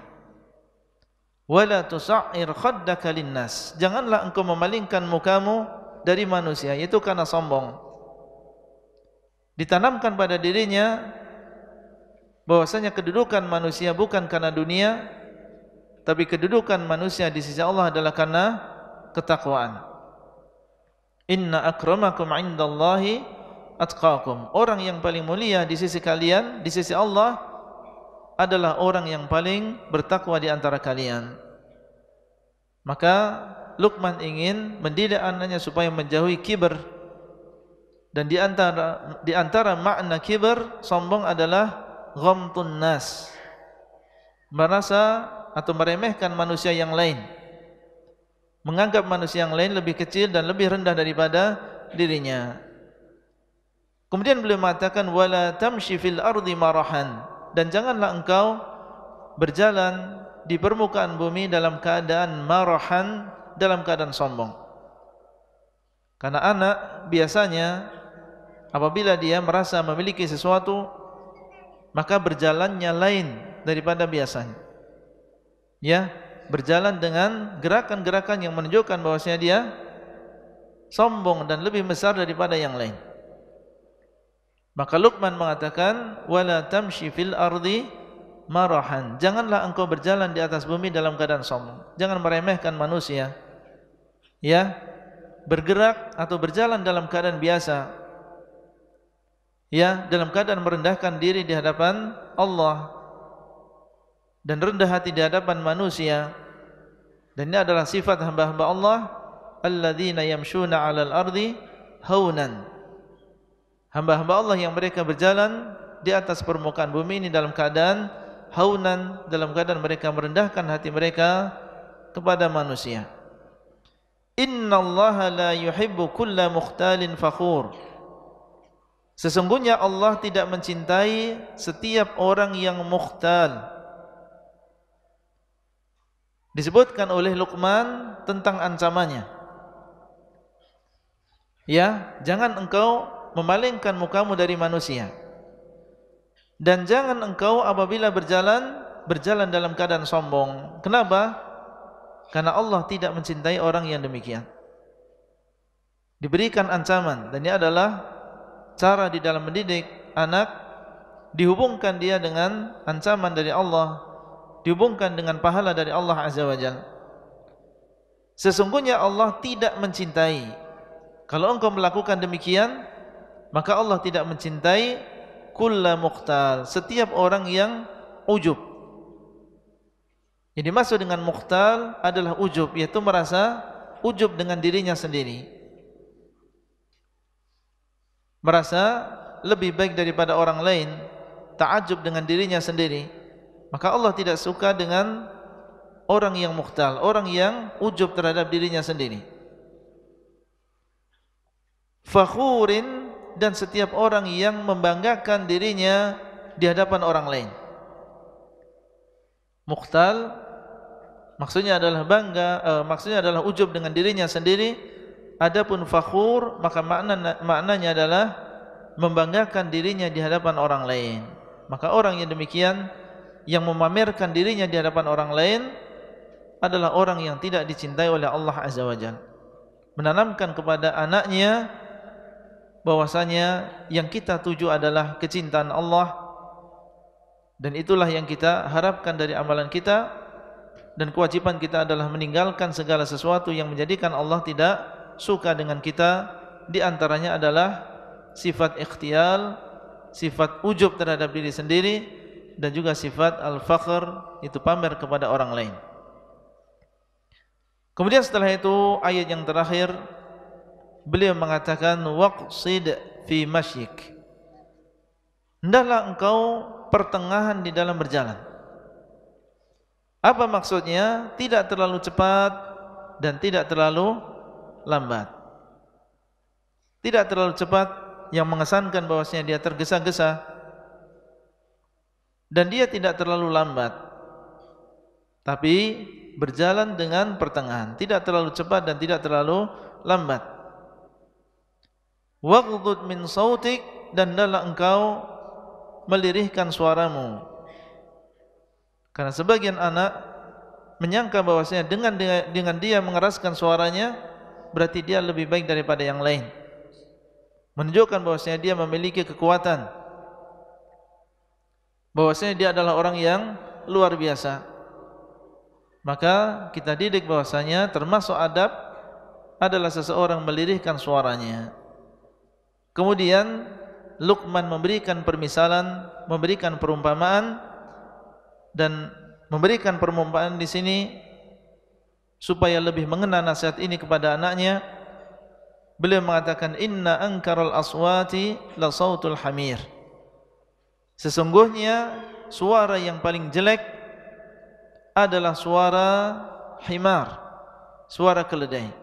Wala tusair khaddaka linnas. Janganlah engkau memalingkan mukamu dari manusia, itu karena sombong. Ditanamkan pada dirinya bahwasanya kedudukan manusia bukan karena dunia, tapi kedudukan manusia di sisi Allah adalah karena ketakwaan. Inna akramakum 'indallahi atqakum. Orang yang paling mulia di sisi kalian, di sisi Allah adalah orang yang paling bertakwa di antara kalian. Maka Luqman ingin mendidik anaknya supaya menjauhi kibar dan di antara di antara makna kibar sombong adalah ghamtun nas. Merasa atau meremehkan manusia yang lain. Menganggap manusia yang lain lebih kecil dan lebih rendah daripada dirinya. Kemudian beliau mengatakan wala tamshi fil ardi marahan dan janganlah engkau berjalan di permukaan bumi dalam keadaan marahan dalam keadaan sombong. Karena anak biasanya apabila dia merasa memiliki sesuatu maka berjalannya lain daripada biasanya. Ya, berjalan dengan gerakan-gerakan yang menunjukkan bahwasanya dia sombong dan lebih besar daripada yang lain. Maka Luqman mengatakan wala tamshi fil ardi marahan. Janganlah engkau berjalan di atas bumi dalam keadaan sombong. Jangan meremehkan manusia. Ya. Bergerak atau berjalan dalam keadaan biasa. Ya, dalam keadaan merendahkan diri di hadapan Allah dan rendah hati di hadapan manusia. Dan ini adalah sifat hamba-hamba Allah alladzina yamshuna 'alal ardi haunan hamba-hamba Allah yang mereka berjalan di atas permukaan bumi ini dalam keadaan haunan dalam keadaan mereka merendahkan hati mereka kepada manusia Inna Allah la yuhibbu kulla mukhtalin fakhur Sesungguhnya Allah tidak mencintai setiap orang yang mukhtal Disebutkan oleh Luqman tentang ancamannya Ya, jangan engkau memalingkan mukamu dari manusia. Dan jangan engkau apabila berjalan berjalan dalam keadaan sombong. Kenapa? Karena Allah tidak mencintai orang yang demikian. Diberikan ancaman dan ini adalah cara di dalam mendidik anak dihubungkan dia dengan ancaman dari Allah, dihubungkan dengan pahala dari Allah azza wajalla. Sesungguhnya Allah tidak mencintai kalau engkau melakukan demikian maka Allah tidak mencintai kulla mukhtal setiap orang yang ujub jadi maksud dengan mukhtal adalah ujub yaitu merasa ujub dengan dirinya sendiri merasa lebih baik daripada orang lain ta'ajub dengan dirinya sendiri maka Allah tidak suka dengan orang yang mukhtal orang yang ujub terhadap dirinya sendiri fakhurin dan setiap orang yang membanggakan dirinya di hadapan orang lain. Mukhtal maksudnya adalah bangga, eh, maksudnya adalah ujub dengan dirinya sendiri. Adapun fakhur maka makna maknanya adalah membanggakan dirinya di hadapan orang lain. Maka orang yang demikian yang memamerkan dirinya di hadapan orang lain adalah orang yang tidak dicintai oleh Allah Azza wa Jalla. Menanamkan kepada anaknya bahwasanya yang kita tuju adalah kecintaan Allah dan itulah yang kita harapkan dari amalan kita dan kewajiban kita adalah meninggalkan segala sesuatu yang menjadikan Allah tidak suka dengan kita di antaranya adalah sifat ikhtial sifat ujub terhadap diri sendiri dan juga sifat al-fakhr itu pamer kepada orang lain kemudian setelah itu ayat yang terakhir beliau mengatakan waqsid fi masyik hendaklah engkau pertengahan di dalam berjalan apa maksudnya tidak terlalu cepat dan tidak terlalu lambat tidak terlalu cepat yang mengesankan bahwasanya dia tergesa-gesa dan dia tidak terlalu lambat tapi berjalan dengan pertengahan tidak terlalu cepat dan tidak terlalu lambat Waghdud min sautik dan dalam engkau melirihkan suaramu. Karena sebagian anak menyangka bahwasanya dengan dia, dengan dia mengeraskan suaranya berarti dia lebih baik daripada yang lain. Menunjukkan bahwasanya dia memiliki kekuatan. Bahwasanya dia adalah orang yang luar biasa. Maka kita didik bahwasanya termasuk adab adalah seseorang melirihkan suaranya. Kemudian Luqman memberikan permisalan, memberikan perumpamaan dan memberikan perumpamaan di sini supaya lebih mengena nasihat ini kepada anaknya. Beliau mengatakan inna ankaral aswati la sautul hamir. Sesungguhnya suara yang paling jelek adalah suara himar, suara keledai.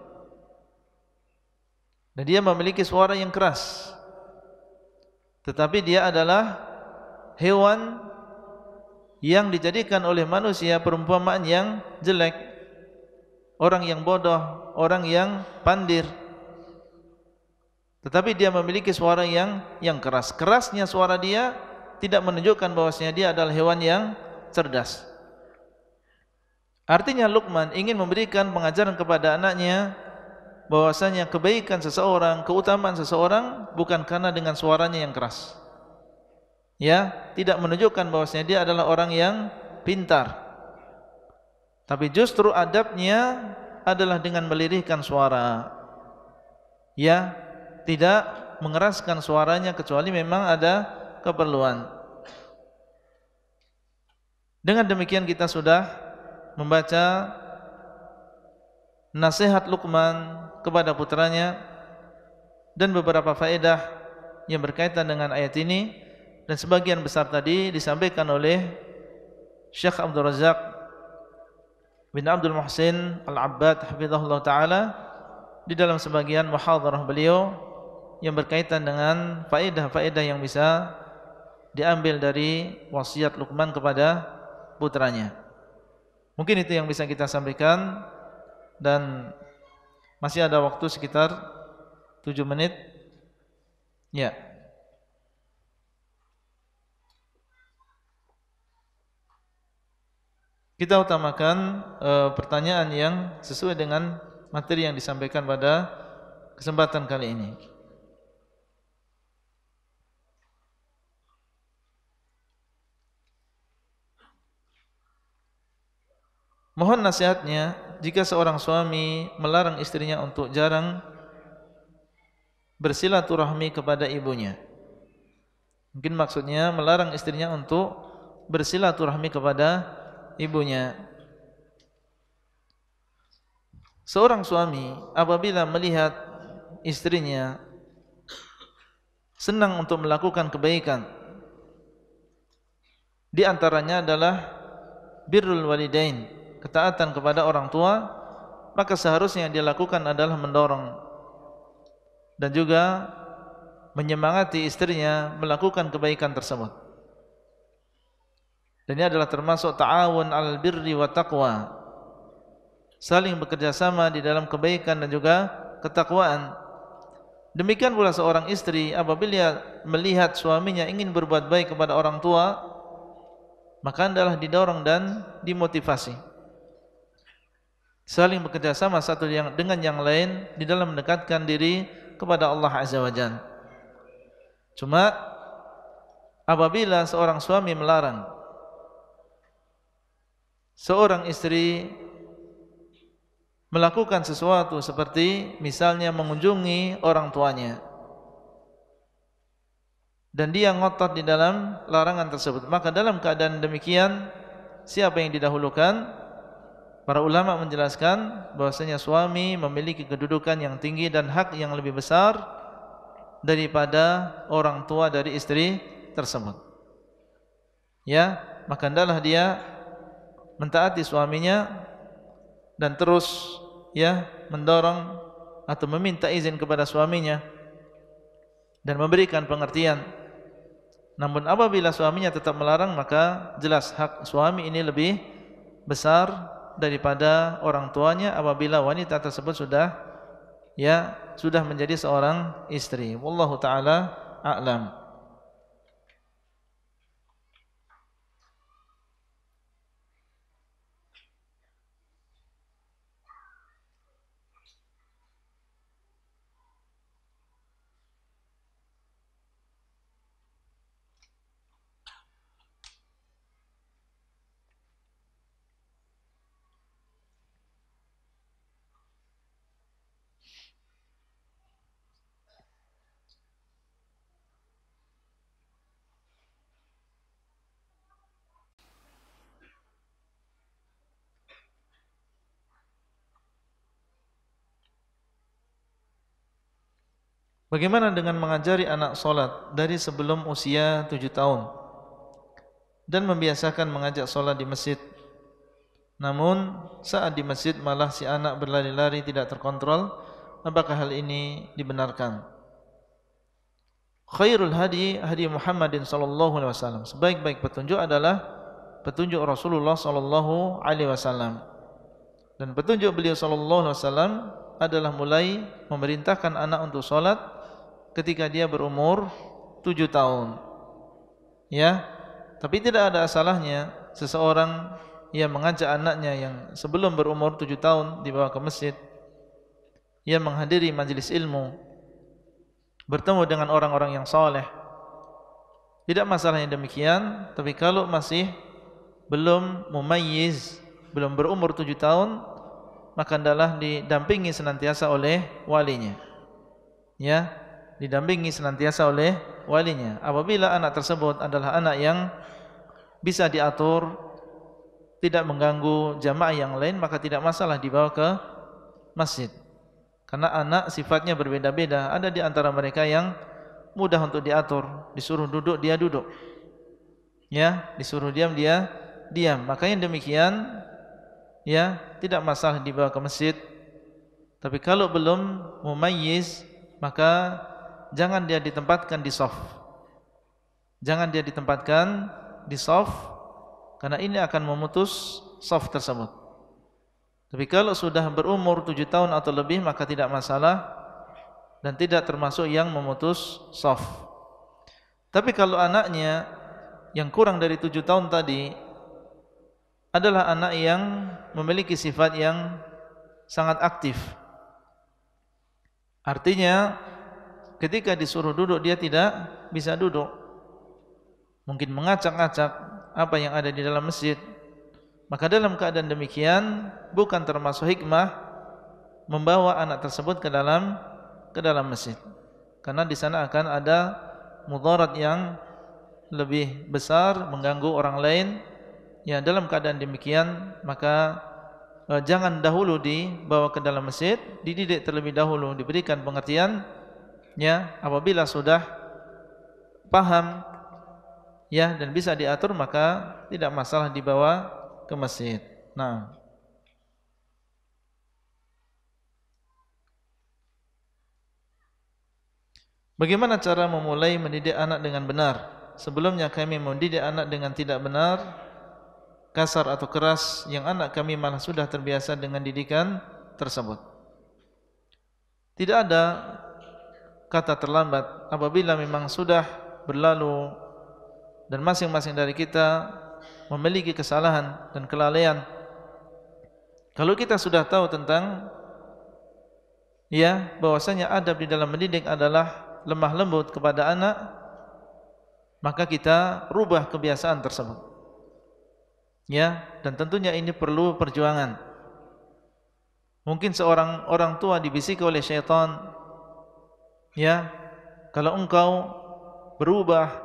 Dan dia memiliki suara yang keras. Tetapi dia adalah hewan yang dijadikan oleh manusia perumpamaan yang jelek. Orang yang bodoh, orang yang pandir. Tetapi dia memiliki suara yang yang keras. Kerasnya suara dia tidak menunjukkan bahwasanya dia adalah hewan yang cerdas. Artinya Luqman ingin memberikan pengajaran kepada anaknya bahwasanya kebaikan seseorang, keutamaan seseorang bukan karena dengan suaranya yang keras. Ya, tidak menunjukkan bahwasanya dia adalah orang yang pintar. Tapi justru adabnya adalah dengan melirihkan suara. Ya, tidak mengeraskan suaranya kecuali memang ada keperluan. Dengan demikian kita sudah membaca nasihat Luqman kepada putranya dan beberapa faedah yang berkaitan dengan ayat ini dan sebagian besar tadi disampaikan oleh Syekh Abdul Razak bin Abdul Muhsin Al-Abbad hafizahullah taala di dalam sebagian muhadharah beliau yang berkaitan dengan faedah-faedah yang bisa diambil dari wasiat Luqman kepada putranya. Mungkin itu yang bisa kita sampaikan. dan masih ada waktu sekitar 7 menit. Ya. Kita utamakan e, pertanyaan yang sesuai dengan materi yang disampaikan pada kesempatan kali ini. Mohon nasihatnya jika seorang suami melarang istrinya untuk jarang bersilaturahmi kepada ibunya. Mungkin maksudnya melarang istrinya untuk bersilaturahmi kepada ibunya. Seorang suami apabila melihat istrinya senang untuk melakukan kebaikan di antaranya adalah birrul walidain ketaatan kepada orang tua maka seharusnya yang lakukan adalah mendorong dan juga menyemangati istrinya melakukan kebaikan tersebut dan ini adalah termasuk ta'awun al birri wa taqwa saling bekerjasama di dalam kebaikan dan juga ketakwaan demikian pula seorang istri apabila melihat suaminya ingin berbuat baik kepada orang tua maka adalah didorong dan dimotivasi saling bekerjasama satu yang dengan yang lain di dalam mendekatkan diri kepada Allah Azza wa Jal. Cuma apabila seorang suami melarang seorang istri melakukan sesuatu seperti misalnya mengunjungi orang tuanya dan dia ngotot di dalam larangan tersebut maka dalam keadaan demikian siapa yang didahulukan Para ulama menjelaskan bahwasanya suami memiliki kedudukan yang tinggi dan hak yang lebih besar daripada orang tua dari istri tersebut. Ya, maka hendaklah dia mentaati suaminya dan terus ya mendorong atau meminta izin kepada suaminya dan memberikan pengertian. Namun apabila suaminya tetap melarang maka jelas hak suami ini lebih besar daripada orang tuanya apabila wanita tersebut sudah ya sudah menjadi seorang istri. Wallahu taala a'lam. Bagaimana dengan mengajari anak solat dari sebelum usia tujuh tahun dan membiasakan mengajak solat di masjid? Namun saat di masjid malah si anak berlari-lari tidak terkontrol. Apakah hal ini dibenarkan? Khairul hadi hadi Muhammadin sallallahu alaihi wasallam. Sebaik-baik petunjuk adalah petunjuk Rasulullah sallallahu alaihi wasallam. Dan petunjuk beliau sallallahu alaihi wasallam adalah mulai memerintahkan anak untuk solat ketika dia berumur tujuh tahun. Ya, tapi tidak ada salahnya seseorang yang mengajak anaknya yang sebelum berumur tujuh tahun dibawa ke masjid, yang menghadiri majlis ilmu, bertemu dengan orang-orang yang soleh. Tidak masalahnya demikian, tapi kalau masih belum mumayyiz, belum berumur tujuh tahun, maka adalah didampingi senantiasa oleh walinya. Ya, didampingi senantiasa oleh walinya. Apabila anak tersebut adalah anak yang bisa diatur, tidak mengganggu jamaah yang lain, maka tidak masalah dibawa ke masjid. Karena anak sifatnya berbeda-beda, ada di antara mereka yang mudah untuk diatur, disuruh duduk dia duduk. Ya, disuruh diam dia diam. Makanya demikian ya, tidak masalah dibawa ke masjid. Tapi kalau belum mumayyiz, maka jangan dia ditempatkan di soft jangan dia ditempatkan di soft karena ini akan memutus soft tersebut tapi kalau sudah berumur 7 tahun atau lebih maka tidak masalah dan tidak termasuk yang memutus soft tapi kalau anaknya yang kurang dari 7 tahun tadi adalah anak yang memiliki sifat yang sangat aktif artinya ketika disuruh duduk dia tidak bisa duduk mungkin mengacak-acak apa yang ada di dalam masjid maka dalam keadaan demikian bukan termasuk hikmah membawa anak tersebut ke dalam ke dalam masjid karena di sana akan ada mudarat yang lebih besar mengganggu orang lain ya dalam keadaan demikian maka eh, jangan dahulu dibawa ke dalam masjid dididik terlebih dahulu diberikan pengertian ya apabila sudah paham ya dan bisa diatur maka tidak masalah dibawa ke masjid. Nah. Bagaimana cara memulai mendidik anak dengan benar? Sebelumnya kami mendidik anak dengan tidak benar, kasar atau keras yang anak kami malah sudah terbiasa dengan didikan tersebut. Tidak ada kata terlambat apabila memang sudah berlalu dan masing-masing dari kita memiliki kesalahan dan kelalaian kalau kita sudah tahu tentang ya bahwasanya adab di dalam mendidik adalah lemah lembut kepada anak maka kita rubah kebiasaan tersebut ya dan tentunya ini perlu perjuangan mungkin seorang orang tua dibisiki oleh syaitan ya kalau engkau berubah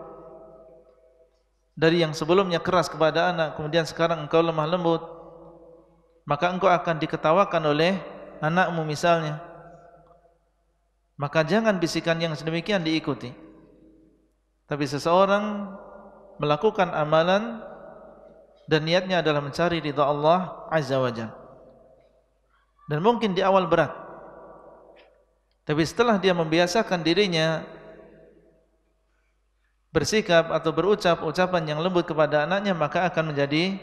dari yang sebelumnya keras kepada anak kemudian sekarang engkau lemah lembut maka engkau akan diketawakan oleh anakmu misalnya maka jangan bisikan yang sedemikian diikuti tapi seseorang melakukan amalan dan niatnya adalah mencari ridha Allah azza wajalla dan mungkin di awal berat tapi setelah dia membiasakan dirinya bersikap atau berucap ucapan yang lembut kepada anaknya maka akan menjadi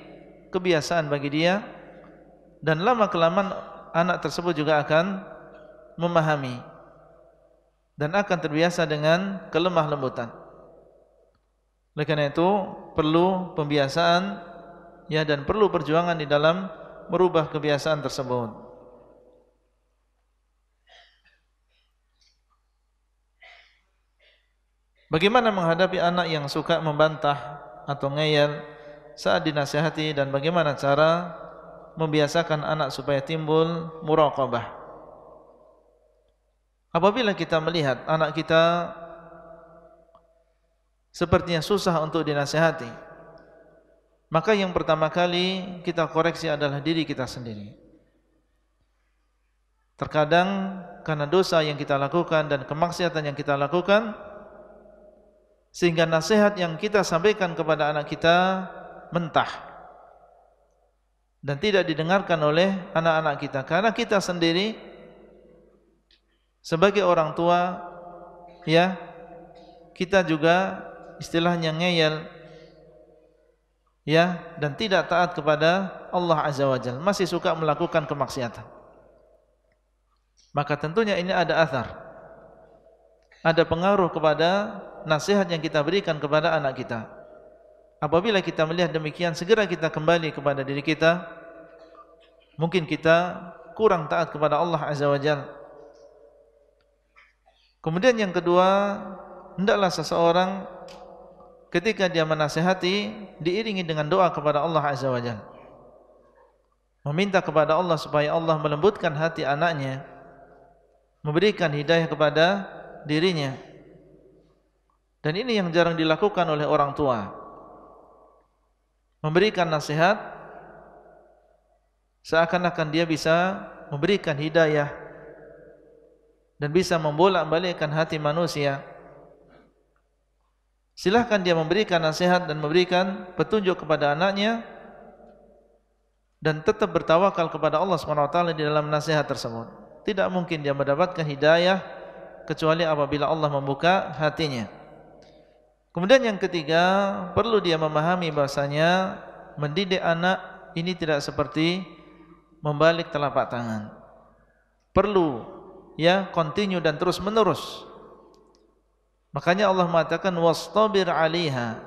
kebiasaan bagi dia dan lama kelamaan anak tersebut juga akan memahami dan akan terbiasa dengan kelemah lembutan. Oleh karena itu perlu pembiasaan ya dan perlu perjuangan di dalam merubah kebiasaan tersebut. Bagaimana menghadapi anak yang suka membantah atau ngeyel saat dinasihati dan bagaimana cara membiasakan anak supaya timbul muraqabah? Apabila kita melihat anak kita sepertinya susah untuk dinasihati, maka yang pertama kali kita koreksi adalah diri kita sendiri. Terkadang karena dosa yang kita lakukan dan kemaksiatan yang kita lakukan, sehingga nasihat yang kita sampaikan kepada anak kita mentah dan tidak didengarkan oleh anak-anak kita karena kita sendiri sebagai orang tua ya kita juga istilahnya ngeyel ya dan tidak taat kepada Allah Azza wa Jalla masih suka melakukan kemaksiatan maka tentunya ini ada azar ada pengaruh kepada nasihat yang kita berikan kepada anak kita. Apabila kita melihat demikian, segera kita kembali kepada diri kita. Mungkin kita kurang taat kepada Allah Azza wa Jal. Kemudian yang kedua, hendaklah seseorang ketika dia menasihati, diiringi dengan doa kepada Allah Azza wa Jal. Meminta kepada Allah supaya Allah melembutkan hati anaknya, memberikan hidayah kepada dirinya. Dan ini yang jarang dilakukan oleh orang tua. Memberikan nasihat seakan-akan dia bisa memberikan hidayah dan bisa membolak-balikkan hati manusia. silahkan dia memberikan nasihat dan memberikan petunjuk kepada anaknya dan tetap bertawakal kepada Allah swt di dalam nasihat tersebut. Tidak mungkin dia mendapatkan hidayah kecuali apabila Allah membuka hatinya. Kemudian yang ketiga, perlu dia memahami bahasanya mendidik anak ini tidak seperti membalik telapak tangan. Perlu ya continue dan terus menerus. Makanya Allah mengatakan was wastabir 'alaiha.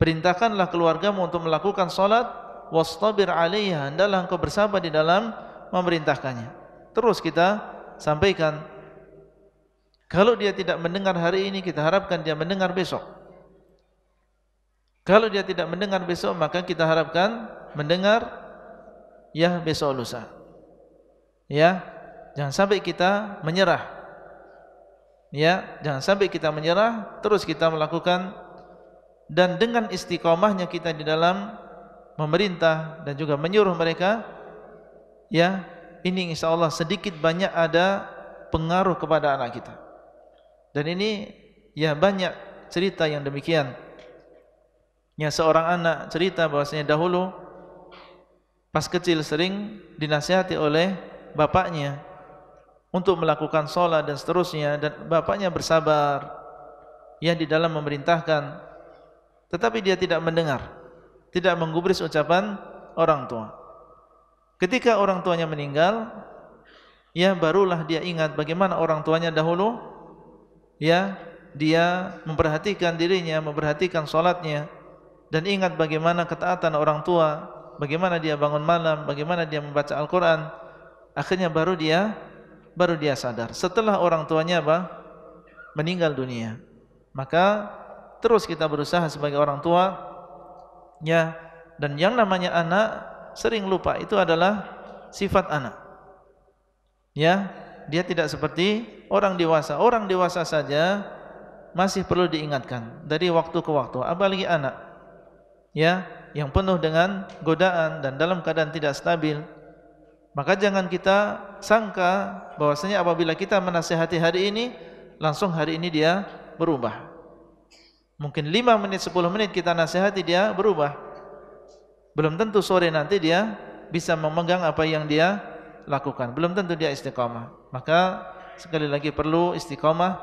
Perintahkanlah keluargamu untuk melakukan salat wastabir 'alaiha. Hendaklah engkau bersabar di dalam memerintahkannya. Terus kita sampaikan kalau dia tidak mendengar hari ini, kita harapkan dia mendengar besok. Kalau dia tidak mendengar besok, maka kita harapkan mendengar ya besok lusa. Ya, jangan sampai kita menyerah. Ya, jangan sampai kita menyerah, terus kita melakukan dan dengan istiqomahnya kita di dalam memerintah dan juga menyuruh mereka ya ini insyaallah sedikit banyak ada pengaruh kepada anak kita. Dan ini ya banyak cerita yang demikian. Ya seorang anak cerita bahwasanya dahulu pas kecil sering dinasihati oleh bapaknya untuk melakukan sholat dan seterusnya dan bapaknya bersabar yang di dalam memerintahkan tetapi dia tidak mendengar tidak menggubris ucapan orang tua ketika orang tuanya meninggal ya barulah dia ingat bagaimana orang tuanya dahulu ya dia memperhatikan dirinya, memperhatikan solatnya dan ingat bagaimana ketaatan orang tua, bagaimana dia bangun malam, bagaimana dia membaca Al-Quran. Akhirnya baru dia baru dia sadar. Setelah orang tuanya apa? meninggal dunia, maka terus kita berusaha sebagai orang tua, ya. Dan yang namanya anak sering lupa itu adalah sifat anak. Ya, dia tidak seperti orang dewasa, orang dewasa saja masih perlu diingatkan dari waktu ke waktu, apalagi anak. Ya, yang penuh dengan godaan dan dalam keadaan tidak stabil. Maka jangan kita sangka bahwasanya apabila kita menasihati hari ini, langsung hari ini dia berubah. Mungkin 5 menit, 10 menit kita nasihati dia berubah. Belum tentu sore nanti dia bisa memegang apa yang dia lakukan. Belum tentu dia istiqamah. Maka sekali lagi perlu istiqamah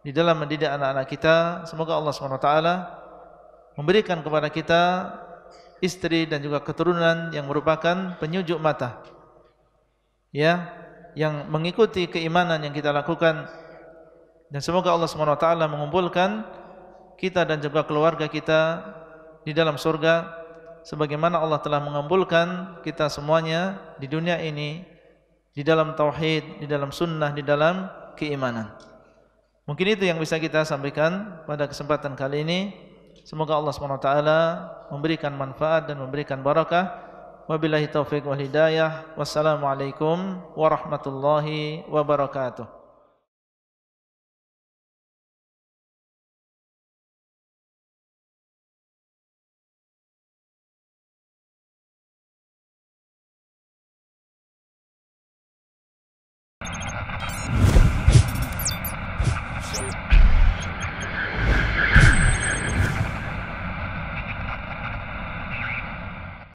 di dalam mendidik anak-anak kita. Semoga Allah SWT memberikan kepada kita istri dan juga keturunan yang merupakan penyujuk mata. Ya, yang mengikuti keimanan yang kita lakukan dan semoga Allah SWT mengumpulkan kita dan juga keluarga kita di dalam surga sebagaimana Allah telah mengumpulkan kita semuanya di dunia ini di dalam tauhid, di dalam sunnah, di dalam keimanan. Mungkin itu yang bisa kita sampaikan pada kesempatan kali ini. Semoga Allah SWT memberikan manfaat dan memberikan barakah. Wabillahi taufiq wal hidayah. Wassalamualaikum warahmatullahi wabarakatuh.